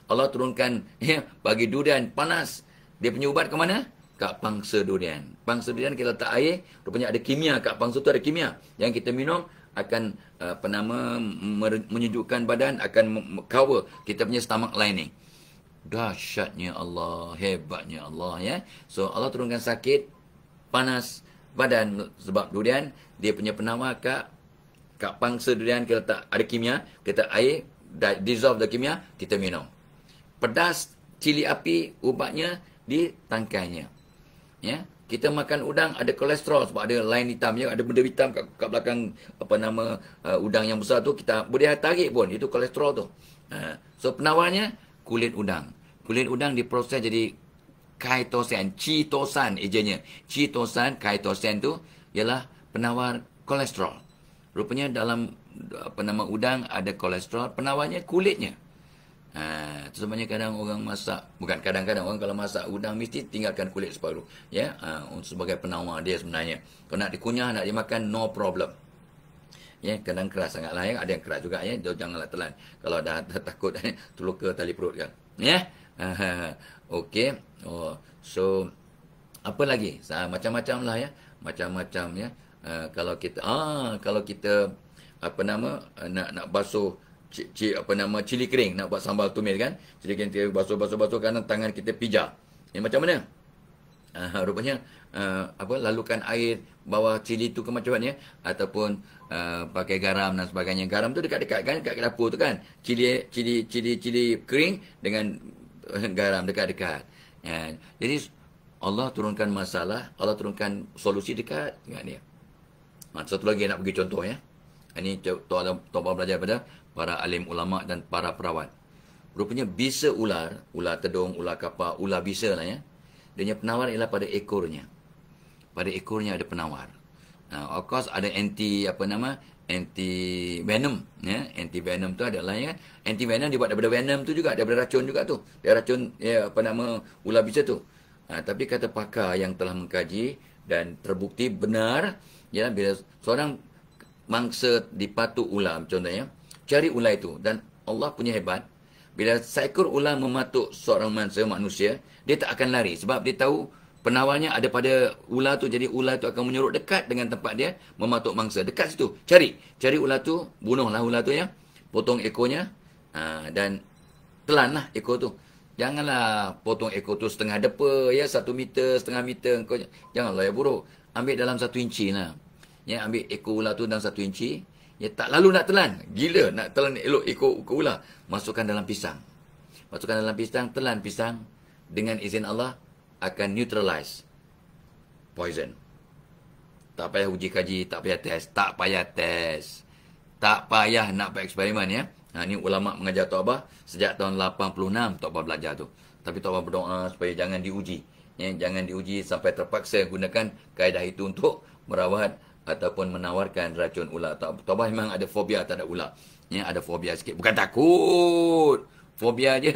Allah turunkan ya, bagi durian panas. Dia punya ubat ke mana? Kak pangsa durian. Pangsa durian kita letak air, rupanya ada kimia. kak pangsa tu ada kimia. Yang kita minum akan uh, penama mer- menyejukkan badan, akan cover kita punya stomach lining. Dahsyatnya Allah, hebatnya Allah ya. So Allah turunkan sakit, panas badan sebab durian, dia punya penawar kak kat pangsa durian kita letak ada kimia, kita air dissolve the kimia, kita minum. Pedas cili api ubatnya di tangkainya. Ya, kita makan udang ada kolesterol sebab ada line hitam ya, ada benda hitam kat, kat belakang apa nama uh, udang yang besar tu kita boleh tarik pun itu kolesterol tu. Uh, so penawarnya kulit udang. Kulit udang diproses jadi kaitosan, citosan ejanya. Citosan, kaitosan tu ialah penawar kolesterol rupanya dalam apa nama udang ada kolesterol penawarnya kulitnya ha, sebenarnya kadang orang masak bukan kadang-kadang orang kalau masak udang mesti tinggalkan kulit separuh ya ha, untuk sebagai penawar dia sebenarnya kalau nak dikunyah nak dimakan no problem ya kadang keras sangat lah ya. ada yang keras juga ya janganlah telan kalau dah, dah takut <laughs> terluka tali perut kan ya ha, <laughs> okay. oh so apa lagi ha, macam-macam lah ya macam-macam ya Eh, kalau kita ah kalau kita apa nama eh, nak nak basuh cik, apa nama cili kering nak buat sambal tumis kan cili kering kita basuh basuh basuh kan tangan kita pijar ni macam mana uh, rupanya uh, apa lalukan air bawah cili tu ke macam mana ataupun uh, pakai garam dan sebagainya garam tu dekat-dekat kan dekat dapur tu kan cili cili cili cili kering dengan garam dekat-dekat uh, jadi Allah turunkan masalah Allah turunkan solusi dekat dengan dia Ha, satu lagi nak bagi contoh ya. Ha, ini tuan-tuan tu, belajar pada para alim ulama dan para perawat. Rupanya bisa ular, ular tedung, ular kapal, ular bisa lah ya. Dia punya penawar ialah pada ekornya. Pada ekornya ada penawar. Nah, ha, of course ada anti apa nama? Anti venom ya. Anti venom tu adalah ya. Anti venom dibuat daripada venom tu juga, daripada racun juga tu. Dia racun ya apa nama ular bisa tu. Ha, tapi kata pakar yang telah mengkaji dan terbukti benar ialah bila seorang mangsa dipatu ular contohnya cari ular itu dan Allah punya hebat bila seekor ular mematuk seorang mangsa manusia dia tak akan lari sebab dia tahu penawarnya ada pada ular tu jadi ular tu akan menyuruh dekat dengan tempat dia mematuk mangsa dekat situ cari cari ular tu bunuhlah ular tu ya potong ekornya ha, dan telanlah ekor tu Janganlah potong ekor tu setengah depa ya satu meter setengah meter kau janganlah ya buruk ambil dalam satu inci lah. ni ambil ekor ular tu dalam satu inci. ni tak lalu nak telan. Gila nak telan elok ekor, ekor ular. Masukkan dalam pisang. Masukkan dalam pisang, telan pisang. Dengan izin Allah, akan neutralize poison. Tak payah uji kaji, tak payah test. Tak payah test. Tak payah nak buat eksperimen ya. Ha, ini ulama' mengajar Tok Abah. Sejak tahun 86, Tok Abah belajar tu. Tapi Tok Abah berdoa supaya jangan diuji. Ya, jangan diuji sampai terpaksa gunakan kaedah itu untuk merawat ataupun menawarkan racun ular. Tau, taubah memang ada fobia tak ada ular. Ya, ada fobia sikit. Bukan takut. Fobia je.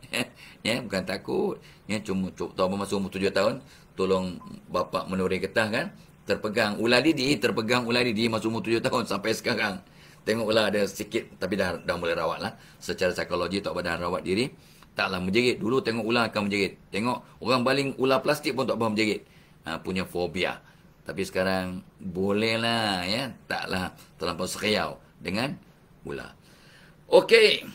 <laughs> ya, bukan takut. Ya, cuma, cuma Taubah masuk umur tujuh tahun. Tolong bapa menurut ketah kan. Terpegang. Ular didi. Terpegang ular didi masuk umur tujuh tahun sampai sekarang. Tengoklah ada sikit. Tapi dah, dah mulai rawat lah. Secara psikologi Taubah dah rawat diri taklah menjerit. Dulu tengok ular akan menjerit. Tengok orang baling ular plastik pun tak faham menjerit. Ha, punya fobia. Tapi sekarang bolehlah ya. Taklah terlampau seriau dengan ular. Okey.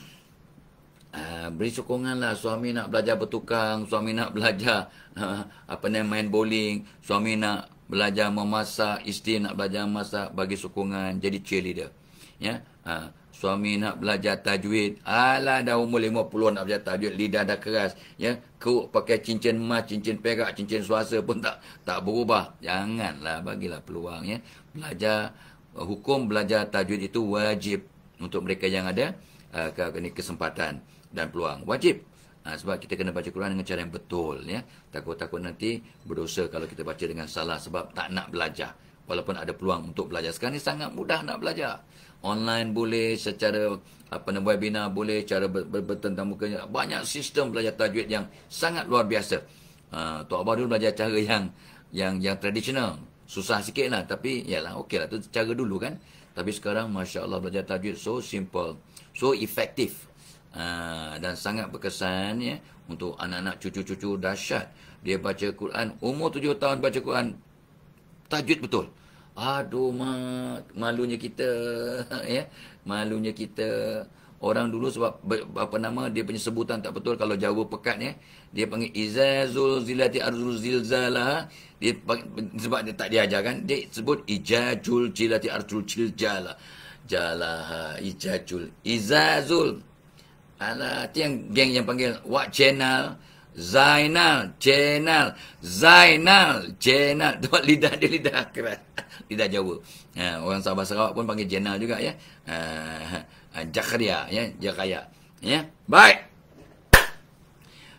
Ha, beri sokonganlah suami nak belajar bertukang, suami nak belajar ha, apa ni main bowling, suami nak belajar memasak, isteri nak belajar memasak, bagi sokongan jadi cheerleader. Ya. Ha, Suami nak belajar tajwid. Alah dah umur lima puluh nak belajar tajwid. Lidah dah keras. Ya? Keruk pakai cincin emas, cincin perak, cincin suasa pun tak tak berubah. Janganlah bagilah peluang. Ya? Belajar uh, hukum, belajar tajwid itu wajib untuk mereka yang ada uh, kesempatan dan peluang. Wajib. Ha, sebab kita kena baca Quran dengan cara yang betul. Ya? Takut-takut nanti berdosa kalau kita baca dengan salah sebab tak nak belajar walaupun ada peluang untuk belajar. Sekarang ni sangat mudah nak belajar. Online boleh, secara apa nama webinar boleh, cara bertentang muka. Banyak sistem belajar tajwid yang sangat luar biasa. Uh, Tok Abah dulu belajar cara yang yang yang tradisional. Susah sikit lah. Tapi, yalah, okey lah. tu cara dulu kan. Tapi sekarang, Masya Allah, belajar tajwid so simple. So efektif. Uh, ha, dan sangat berkesan ya, untuk anak-anak cucu-cucu dahsyat. Dia baca Quran, umur tujuh tahun baca Quran, tajwid betul aduh mak malunya kita <laughs> ya malunya kita orang dulu sebab apa nama dia punya sebutan tak betul kalau Jawa pekat ya dia panggil izazul zilati arzul zilzala dia panggil, sebab dia tak diajar kan dia sebut ijajul zilati arzul zilzala jala ijajul izazul ala tiang geng yang panggil what channel Zainal, Jenal, Zainal, Jenal. <laughs> Tuan lidah dia lidah keras. <laughs> lidah Jawa. Ha, orang Sabah Sarawak pun panggil Jenal juga ya. Ha, ha, Jakhria, ya. Jakhaya. Ya. Baik.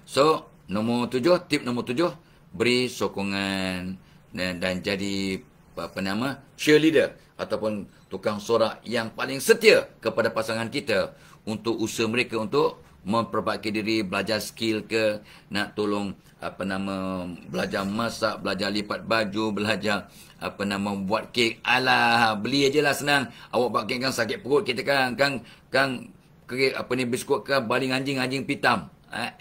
So, nombor tujuh, tip nombor tujuh. Beri sokongan dan, dan jadi apa nama cheerleader ataupun tukang sorak yang paling setia kepada pasangan kita untuk usaha mereka untuk memperbaiki diri, belajar skill ke, nak tolong apa nama belajar masak, belajar lipat baju, belajar apa nama buat kek. Alah, beli aje lah senang. Awak buat kek kan sakit perut kita kan, kan kan kek apa ni biskut ke kan, baling anjing anjing pitam. Ah,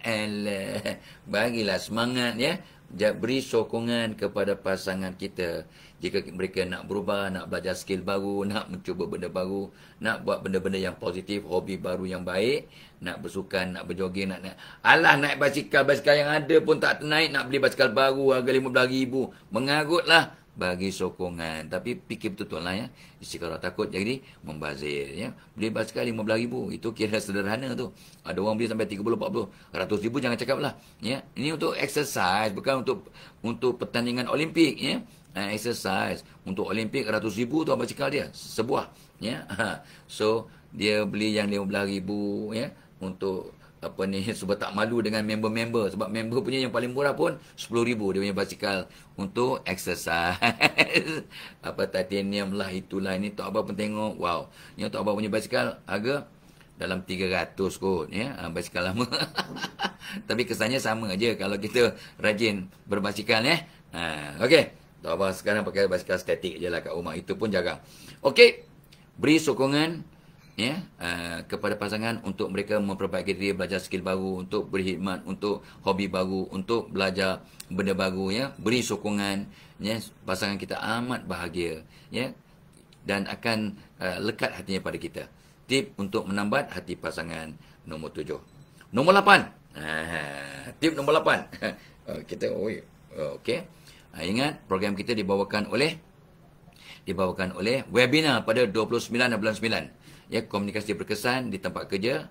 Bagilah semangat ya beri sokongan kepada pasangan kita jika mereka nak berubah, nak belajar skill baru, nak mencuba benda baru, nak buat benda-benda yang positif, hobi baru yang baik, nak bersukan, nak berjoging, nak naik. Alah naik basikal, basikal yang ada pun tak naik, nak beli basikal baru harga RM15,000. Mengarutlah. lah bagi sokongan tapi fikir betul-betul lah ya istikharah takut jadi membazir ya beli basikal 15 ribu itu kira sederhana tu ada orang beli sampai 30 40 ratus ribu jangan cakap lah ya ini untuk exercise bukan untuk untuk pertandingan olimpik ya uh, exercise untuk olimpik ratus ribu tu apa basikal dia sebuah ya <laughs> so dia beli yang 15 ribu ya untuk apa ni sebab tak malu dengan member-member sebab member punya yang paling murah pun 10000 dia punya basikal untuk exercise <laughs> apa titanium lah itulah ini tak apa pun tengok wow ni tak apa punya basikal harga dalam 300 kot ya ah, basikal lama <laughs> tapi kesannya sama aja kalau kita rajin berbasikal ya ha okey tak apa sekarang pakai basikal statik je lah kat rumah itu pun jaga okey beri sokongan ya uh, kepada pasangan untuk mereka memperbaiki diri belajar skill baru untuk berkhidmat untuk hobi baru untuk belajar benda baru ya beri sokongan ya pasangan kita amat bahagia ya dan akan uh, lekat hatinya pada kita tip untuk menambat hati pasangan nombor tujuh nombor lapan uh, tip nombor lapan uh, <laughs> kita oh, okay uh, ah, ingat program kita dibawakan oleh dibawakan oleh webinar pada 29 dan 29. Ya, komunikasi berkesan di tempat kerja.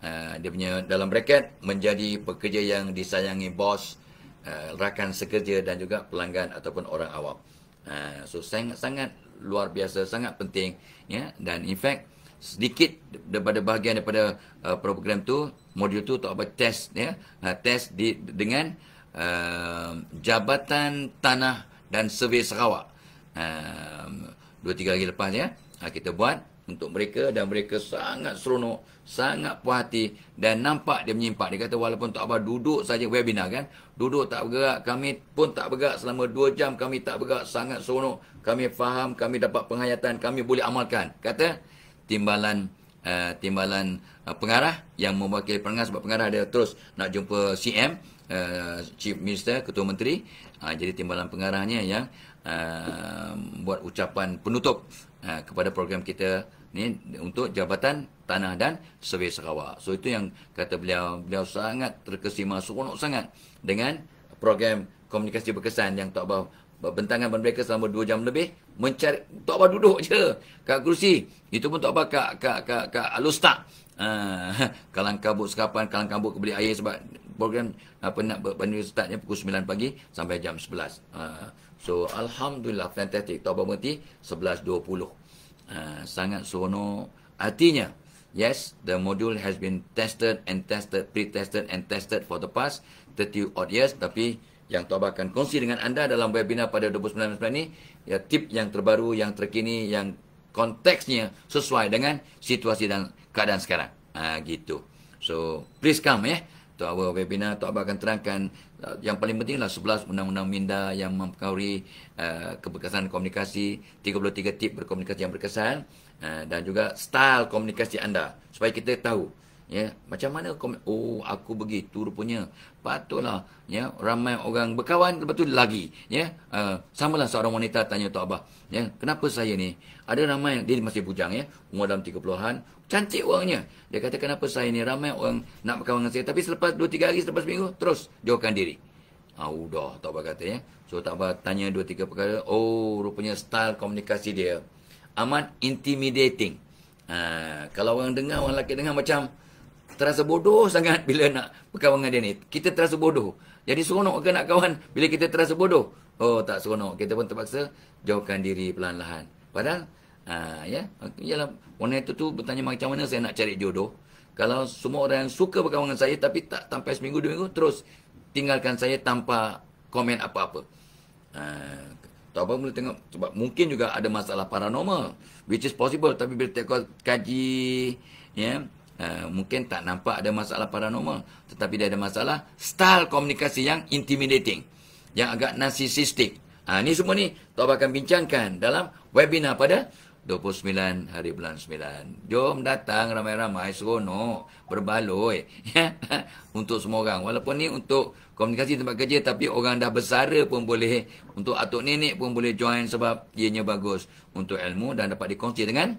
Uh, dia punya dalam bracket menjadi pekerja yang disayangi bos, uh, rakan sekerja dan juga pelanggan ataupun orang awam. Uh, so sangat sangat luar biasa sangat penting ya dan in fact sedikit daripada bahagian daripada uh, program tu modul tu tak apa test ya uh, test di, dengan uh, jabatan tanah dan survei Sarawak Ehm, dua tiga hari lepas ya ah, Kita buat untuk mereka dan mereka sangat seronok, sangat puas hati dan nampak dia menyimpak. Dia kata walaupun Tok apa duduk saja webinar kan, duduk tak bergerak, kami pun tak bergerak selama dua jam kami tak bergerak, sangat seronok. Kami faham, kami dapat penghayatan, kami boleh amalkan. Kata timbalan uh, timbalan uh, pengarah yang mewakili pengarah sebab pengarah dia terus nak jumpa CM, uh, eh, Chief Minister, Ketua Menteri. Uh, jadi timbalan pengarahnya yang uh, buat ucapan penutup uh, kepada program kita ni untuk Jabatan Tanah dan Survei Sarawak. So itu yang kata beliau, beliau sangat terkesima, seronok sangat dengan program komunikasi berkesan yang tak Abah bentangan dengan mereka selama 2 jam lebih mencari tak Abah duduk je kat kerusi. Itu pun tak Abah kat, kat, kat, kat Alustak. Uh, kalang kabut sekapan, kalang kabut kebeli air sebab program apa nak berbanding startnya pukul 9 pagi sampai jam 11. Uh, ah, So Alhamdulillah fantastic Tak berhenti 11.20 Uh, sangat seronok artinya yes the module has been tested and tested pre-tested and tested for the past 30 odd years tapi yang Tuan akan kongsi dengan anda dalam webinar pada 29 ini ya tip yang terbaru yang terkini yang konteksnya sesuai dengan situasi dan keadaan sekarang uh, gitu so please come ya yeah. Tok Abah Webinar Tok Abah akan terangkan uh, yang paling penting adalah 11 undang-undang minda yang mempengaruhi uh, keberkesanan komunikasi 33 tip berkomunikasi yang berkesan uh, dan juga style komunikasi anda supaya kita tahu ya macam mana oh aku begitu rupanya patutlah ya ramai orang berkawan lepas tu lagi ya uh, samalah seorang wanita tanya Tok Abah ya kenapa saya ni ada ramai dia masih bujang ya umur dalam 30-an Cantik orangnya. Dia kata, kenapa saya ni ramai orang nak berkawan dengan saya. Tapi selepas 2-3 hari, selepas minggu terus jauhkan diri. Ah, udah, tak apa kata ya. So, tak apa tanya 2-3 perkara. Oh, rupanya style komunikasi dia amat intimidating. Ha, kalau orang dengar, orang lelaki dengar macam terasa bodoh sangat <laughs> bila nak berkawan dengan dia ni. Kita terasa bodoh. Jadi seronok ke nak kawan bila kita terasa bodoh? Oh, tak seronok. Kita pun terpaksa jauhkan diri pelan-pelan. Padahal Ha, ya. Yalah, wanita itu tu bertanya macam mana saya nak cari jodoh. Kalau semua orang yang suka berkawan dengan saya tapi tak sampai seminggu, dua minggu, terus tinggalkan saya tanpa komen apa-apa. Ha, tak apa, boleh tengok. Sebab mungkin juga ada masalah paranormal. Which is possible. Tapi bila tengok kaji, ya, Uh, mungkin tak nampak ada masalah paranormal Tetapi dia ada masalah Style komunikasi yang intimidating Yang agak narsisistik uh, ha, Ini semua ni Tuan akan bincangkan dalam webinar pada 29 hari bulan 9. Jom datang ramai-ramai seronok berbaloi ya <laughs> untuk semua orang. Walaupun ni untuk komunikasi tempat kerja tapi orang dah bersara pun boleh untuk atuk nenek pun boleh join sebab ianya bagus untuk ilmu dan dapat dikongsi dengan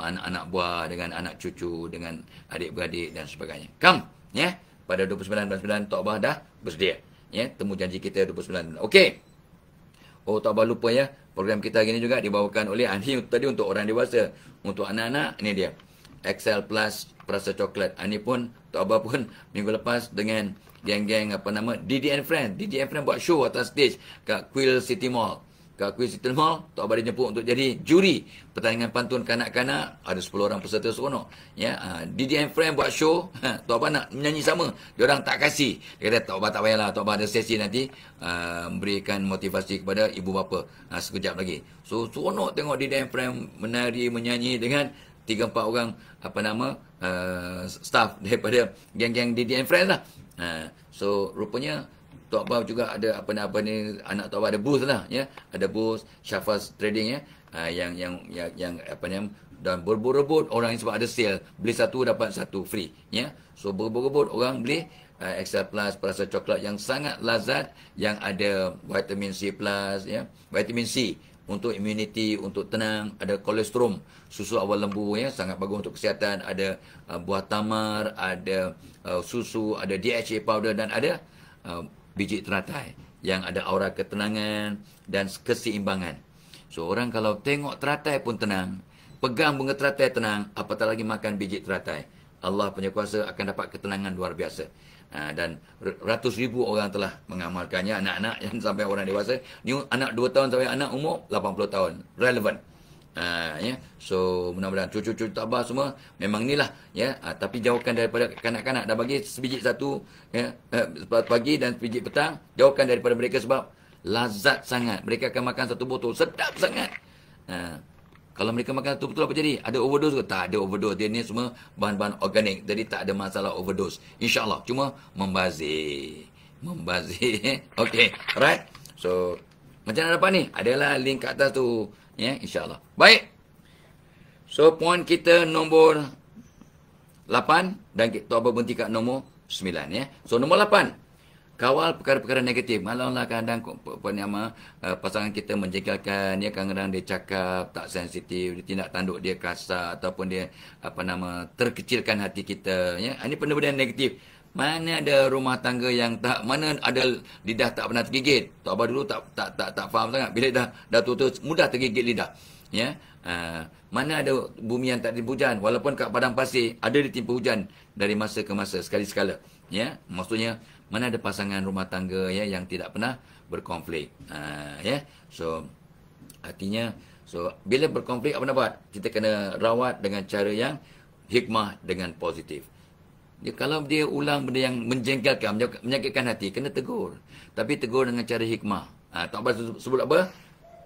anak-anak buah dengan anak cucu dengan adik-beradik dan sebagainya. Come ya pada 29 bulan 9 Tok Bah dah bersedia. Ya, temu janji kita 29 bulan. Okey. Oh tak boleh lupa ya Program kita hari ni juga dibawakan oleh Ani tadi untuk orang dewasa Untuk anak-anak ini dia Excel Plus Perasa Coklat Ani pun tak apa pun <laughs> minggu lepas dengan geng-geng apa nama DD and Friend DD and Friend buat show atas stage kat Quill City Mall ke Queen City Mall Tok abadi dijemput untuk jadi juri pertandingan pantun kanak-kanak ada 10 orang peserta seronok ya uh, ha, DJ and friend buat show ha, Tok Abah nak menyanyi sama dia orang tak kasih dia kata Tok Abah tak payahlah Tok abadi ada sesi nanti uh, memberikan motivasi kepada ibu bapa ha, sekejap lagi so seronok tengok Didi and friend menari menyanyi dengan 3 4 orang apa nama uh, staff daripada geng-geng DJ and friend lah ha, so rupanya Tok Abah juga ada apa ni apa ni anak Tok Abah ada booth lah ya. Ada booth Shafas Trading ya. Uh, yang, yang yang yang apa ni dan berebut-rebut orang yang sebab ada sale beli satu dapat satu free ya. So berebut-rebut orang beli uh, Plus perasa coklat yang sangat lazat yang ada vitamin C plus ya. Vitamin C untuk imuniti, untuk tenang, ada kolesterol, susu awal lembu ya sangat bagus untuk kesihatan, ada uh, buah tamar, ada uh, susu, ada DHA powder dan ada biji teratai yang ada aura ketenangan dan keseimbangan. So orang kalau tengok teratai pun tenang, pegang bunga teratai tenang, apatah lagi makan biji teratai. Allah punya kuasa akan dapat ketenangan luar biasa. Ha, dan ratus ribu orang telah mengamalkannya, anak-anak dan sampai orang dewasa. Ini anak dua tahun sampai anak umur lapan puluh tahun. Relevant. Ha, ya. So mudah-mudahan cucu-cucu tabah semua memang inilah ya. Ha, tapi jawabkan daripada kanak-kanak dah bagi sebijik satu ya eh, pagi dan sebiji petang jawabkan daripada mereka sebab lazat sangat. Mereka akan makan satu botol sedap sangat. Ha, kalau mereka makan satu botol apa jadi? Ada overdose ke? Tak ada overdose. Dia ni semua bahan-bahan organik. Jadi tak ada masalah overdose. InsyaAllah. Cuma membazir. Membazir. <laughs> Okay, Alright. So, macam mana dapat ni? Adalah link kat atas tu ya insyaallah baik so poin kita nombor 8 dan kita berhenti kat nombor 9 ya so nombor 8 kawal perkara-perkara negatif malanglah kadang kadang apa penyama eh, pasangan kita menjengkelkan ya kadang-kadang dia cakap tak sensitif dia tindak tanduk dia kasar ataupun dia apa nama terkecilkan hati kita ya ah, ini benda-benda negatif mana ada rumah tangga yang tak mana ada lidah tak pernah tergigit. Tok Abah dulu tak tak tak tak faham sangat bila dah dah tua mudah tergigit lidah. Ya. Uh, mana ada bumi yang tak ditimpa hujan walaupun kat padang pasir ada ditimpa hujan dari masa ke masa sekali sekala ya maksudnya mana ada pasangan rumah tangga ya yang tidak pernah berkonflik uh, ya yeah? so artinya so bila berkonflik apa nak buat kita kena rawat dengan cara yang hikmah dengan positif dia, kalau dia ulang benda yang menjengkelkan, menyakitkan hati, kena tegur. Tapi tegur dengan cara hikmah. Ha, tak apa, sebut apa?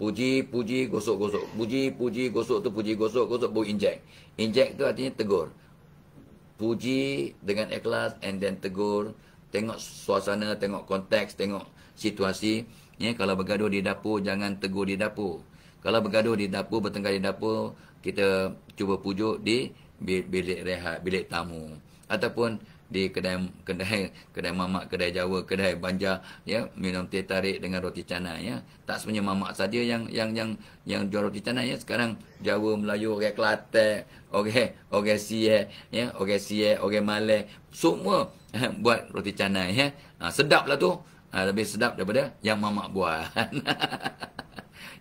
Puji, puji, gosok, gosok. Puji, puji, gosok tu, puji, gosok, gosok, baru injek. Inject tu artinya tegur. Puji dengan ikhlas and then tegur. Tengok suasana, tengok konteks, tengok situasi. Ya, kalau bergaduh di dapur, jangan tegur di dapur. Kalau bergaduh di dapur, bertengkar di dapur, kita cuba pujuk di bilik rehat, bilik tamu ataupun di kedai kedai kedai mamak kedai Jawa kedai Banjar ya minum teh tarik dengan roti canai ya tak semuanya mamak saja yang yang yang yang jual roti canai ya sekarang Jawa Melayu orang Kelate orang orang Sie ya orang Sie orang male semua eh, buat roti canai ya ha, sedaplah tu ha, lebih sedap daripada yang mamak buat <laughs>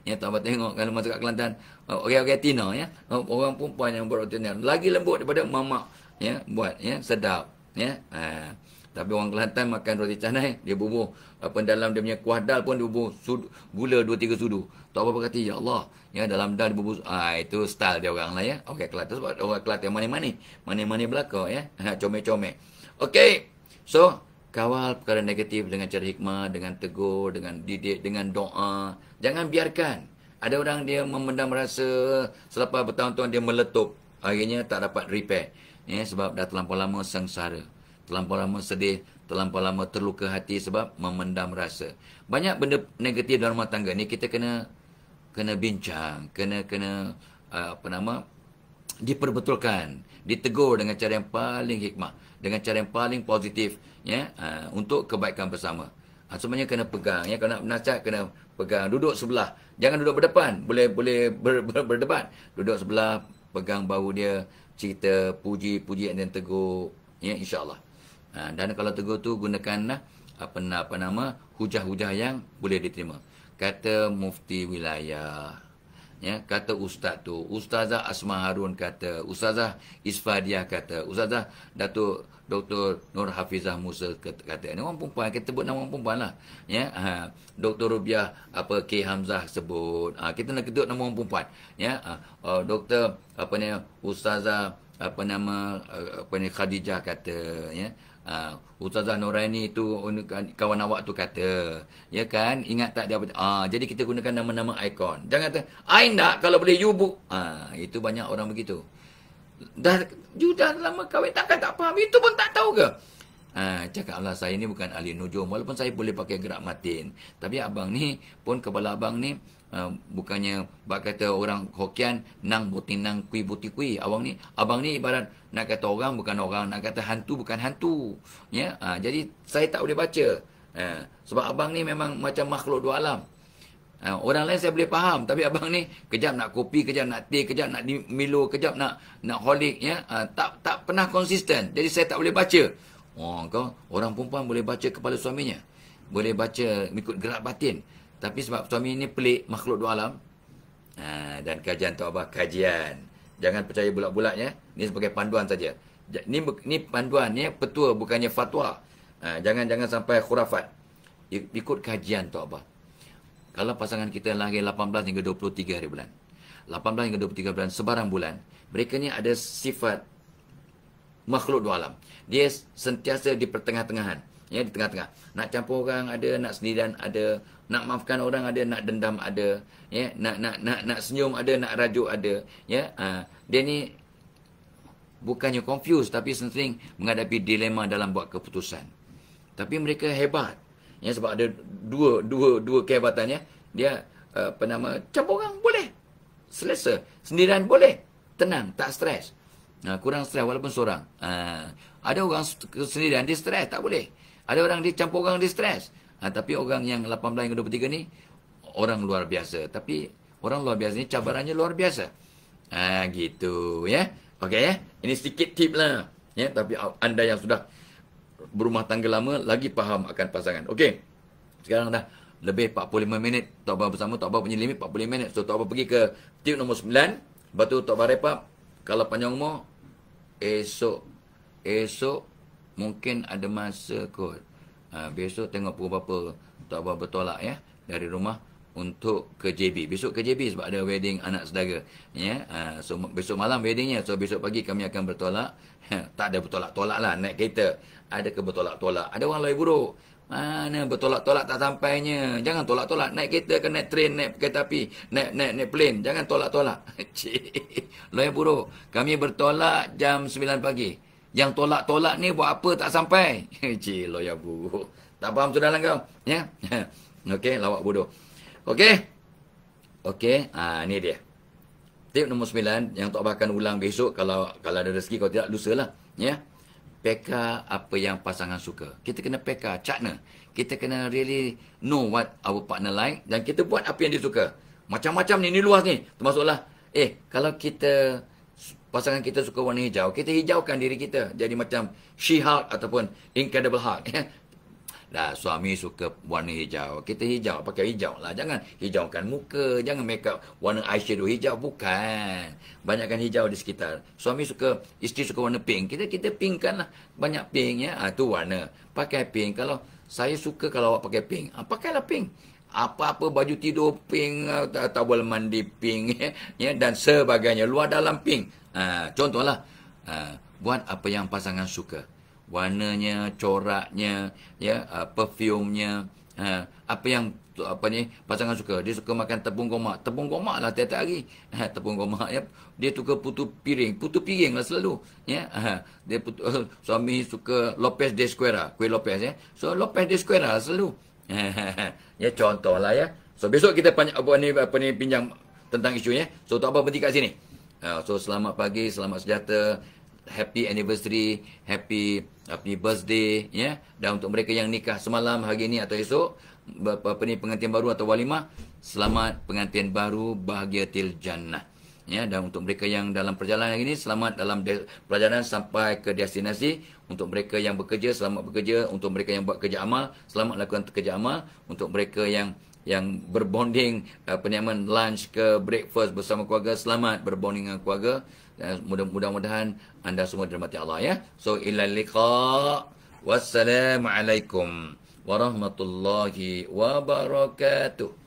ya tak apa tengok kalau masuk kat Kelantan orang-orang Tina ya orang perempuan yang buat roti canai lagi lembut daripada mamak ya buat ya sedap ya ha. tapi orang Kelantan makan roti canai dia bubuh apa dalam dia punya kuah dal pun dia bubuh sudu, gula 2 3 sudu tak apa-apa kata ya Allah ya dalam dal dia bubuh ah, ha, itu style dia orang lah ya okey Kelantan sebab orang Kelantan yang manis-manis manis-manis belaka ya ha, comel-comel okey so kawal perkara negatif dengan cara hikmah dengan tegur dengan didik dengan doa jangan biarkan ada orang dia memendam rasa selepas bertahun-tahun dia meletup. Akhirnya tak dapat repair eh, sebab dah terlampau lama sengsara, terlampau lama sedih, terlampau lama terluka hati sebab memendam rasa. Banyak benda negatif dalam rumah tangga ni kita kena kena bincang, kena kena ah, apa nama diperbetulkan, ditegur dengan cara yang paling hikmah, dengan cara yang paling positif ya ah, untuk kebaikan bersama. Ah, Semuanya kena pegang ya kalau nak nasihat kena pegang duduk sebelah. Jangan duduk berdepan, boleh boleh ber, ber, berdebat. Duduk sebelah, pegang bahu dia, cerita puji-puji dan tegur ya insyaallah ha, dan kalau tegur tu gunakanlah apa apa nama hujah-hujah yang boleh diterima kata mufti wilayah ya kata ustaz tu ustazah asma harun kata ustazah isfadiah kata ustazah datuk Dr. Nur Hafizah Musa kata, kata ni orang perempuan kita sebut nama orang perempuan lah ya ha, Dr. Rubiah apa K Hamzah sebut ha, kita nak kedut nama orang perempuan ya ha, uh, Dr. apa ni Ustazah apa nama uh, apa ni Khadijah kata ya ha, Ustazah Nuraini tu kan, kawan awak tu kata ya kan ingat tak dia apa ha, jadi kita gunakan nama-nama ikon jangan kata I nak kalau boleh you book ha, itu banyak orang begitu Dah, you lama kahwin takkan tak faham? Itu pun tak tahu ke? Ha, Allah saya ni bukan ahli nujum walaupun saya boleh pakai gerak matin tapi abang ni pun kepala abang ni uh, bukannya bak kata orang Hokian nang buti nang kui buti kui abang ni abang ni ibarat nak kata orang bukan orang nak kata hantu bukan hantu ya ha, jadi saya tak boleh baca ha, sebab abang ni memang macam makhluk dua alam Ha, orang lain saya boleh faham tapi abang ni kejap nak kopi kejap nak teh kejap nak milo kejap nak nak holic ya uh, tak tak pernah konsisten jadi saya tak boleh baca oh kau orang perempuan boleh baca kepala suaminya boleh baca ikut gerak batin tapi sebab suami ni pelik makhluk dua alam uh, dan kajian tu abah kajian jangan percaya bulat-bulat ya ni sebagai panduan saja Ini ini panduan ni ya. petua bukannya fatwa uh, jangan jangan sampai khurafat ikut kajian tu abah kalau pasangan kita lahir 18 hingga 23 hari bulan. 18 hingga 23 bulan sebarang bulan. Mereka ni ada sifat makhluk dua alam. Dia sentiasa di pertengah-tengahan. Ya, di tengah-tengah. Nak campur orang ada, nak sendirian ada. Nak maafkan orang ada, nak dendam ada. Ya, nak nak nak nak senyum ada, nak rajuk ada. Ya, uh, dia ni bukannya confused tapi sering menghadapi dilema dalam buat keputusan. Tapi mereka hebat ya sebab ada dua dua dua kehebatannya dia eh, apa uh, nama campur orang boleh selesa sendirian boleh tenang tak stres nah, kurang stres walaupun seorang uh, ada orang sendirian dia stres tak boleh ada orang dia campur orang dia stres uh, tapi orang yang 18 yang 23 ni orang luar biasa tapi orang luar biasa ni cabarannya luar biasa ah uh, gitu ya yeah? okey ya ini sedikit tip lah ya tapi anda yang sudah berumah tangga lama lagi faham akan pasangan. Okey. Sekarang dah lebih 45 minit Tok Bah bersama Tok Bah punya limit 45 minit. So Tok Bah pergi ke tip nombor 9. Lepas tu Tok Bah repap kalau panjang umur esok esok mungkin ada masa kot. Ha, besok tengok pukul berapa Tok Bah bertolak ya dari rumah untuk ke JB. Besok ke JB sebab ada wedding anak saudara. Ya. Ha, so besok malam weddingnya. So besok pagi kami akan bertolak tak ada bertolak-tolak lah naik kereta. Ada ke bertolak-tolak? Ada orang lain buruk. Mana bertolak-tolak tak sampainya. Jangan tolak-tolak. Naik kereta ke naik train, naik kereta api. Naik, naik, naik plane. Jangan tolak-tolak. <laughs> Cik. Lawyer buruk. Kami bertolak jam 9 pagi. Yang tolak-tolak ni buat apa tak sampai? <laughs> Cik, lawyer buruk. Tak faham sudah lah kau. Ya? <laughs> Okey, lawak bodoh. Okey? Okey, ha, ni dia. Tip nombor sembilan yang tak akan ulang besok kalau kalau ada rezeki kau tidak lusa lah. Ya. Yeah? Peka apa yang pasangan suka. Kita kena peka, cakna. Kita kena really know what our partner like dan kita buat apa yang dia suka. Macam-macam ni, ni luas ni. Termasuklah, eh, kalau kita, pasangan kita suka warna hijau, kita hijaukan diri kita. Jadi macam She-Hulk ataupun Incredible Hulk. <laughs> Ya. Dah suami suka warna hijau. Kita hijau, pakai hijau lah. Jangan hijaukan muka. Jangan make up warna eyeshadow hijau. Bukan. Banyakkan hijau di sekitar. Suami suka, isteri suka warna pink. Kita kita pinkkan lah. Banyak pink ya. Itu ah, ha, warna. Pakai pink. Kalau saya suka kalau awak pakai pink. Ha, pakailah pink. Apa-apa baju tidur pink. Ah, Tawel mandi pink. <laughs> Ya, ya. Dan sebagainya. Luar dalam pink. Ha, contohlah. Ha, buat apa yang pasangan suka warnanya, coraknya, ya, uh, perfume-nya, uh, apa yang apa ni pasangan suka dia suka makan tepung gomak tepung gomak lah tiap-tiap hari <laughs> ha, tepung gomak ya dia suka putu piring putu piring lah selalu ya ha. dia putu, uh, <laughs> suami suka lopez de squera kuih lopez ya so lopez de squera lah selalu <laughs> ya contoh lah ya so besok kita banyak apa ni apa ni pinjam tentang isu ya so tak apa berhenti kat sini uh, so selamat pagi selamat sejahtera happy anniversary, happy apa birthday ya. Dan untuk mereka yang nikah semalam, hari ini atau esok apa ni pengantin baru atau walimah, selamat pengantin baru bahagia til jannah. Ya, dan untuk mereka yang dalam perjalanan hari ini, selamat dalam perjalanan sampai ke destinasi. Untuk mereka yang bekerja, selamat bekerja. Untuk mereka yang buat kerja amal, selamat lakukan kerja amal. Untuk mereka yang yang berbonding uh, penyaman lunch ke breakfast bersama keluarga selamat berbonding dengan keluarga dan mudah-mudahan anda semua dirahmati Allah ya. So ila liqa wassalamu warahmatullahi wabarakatuh.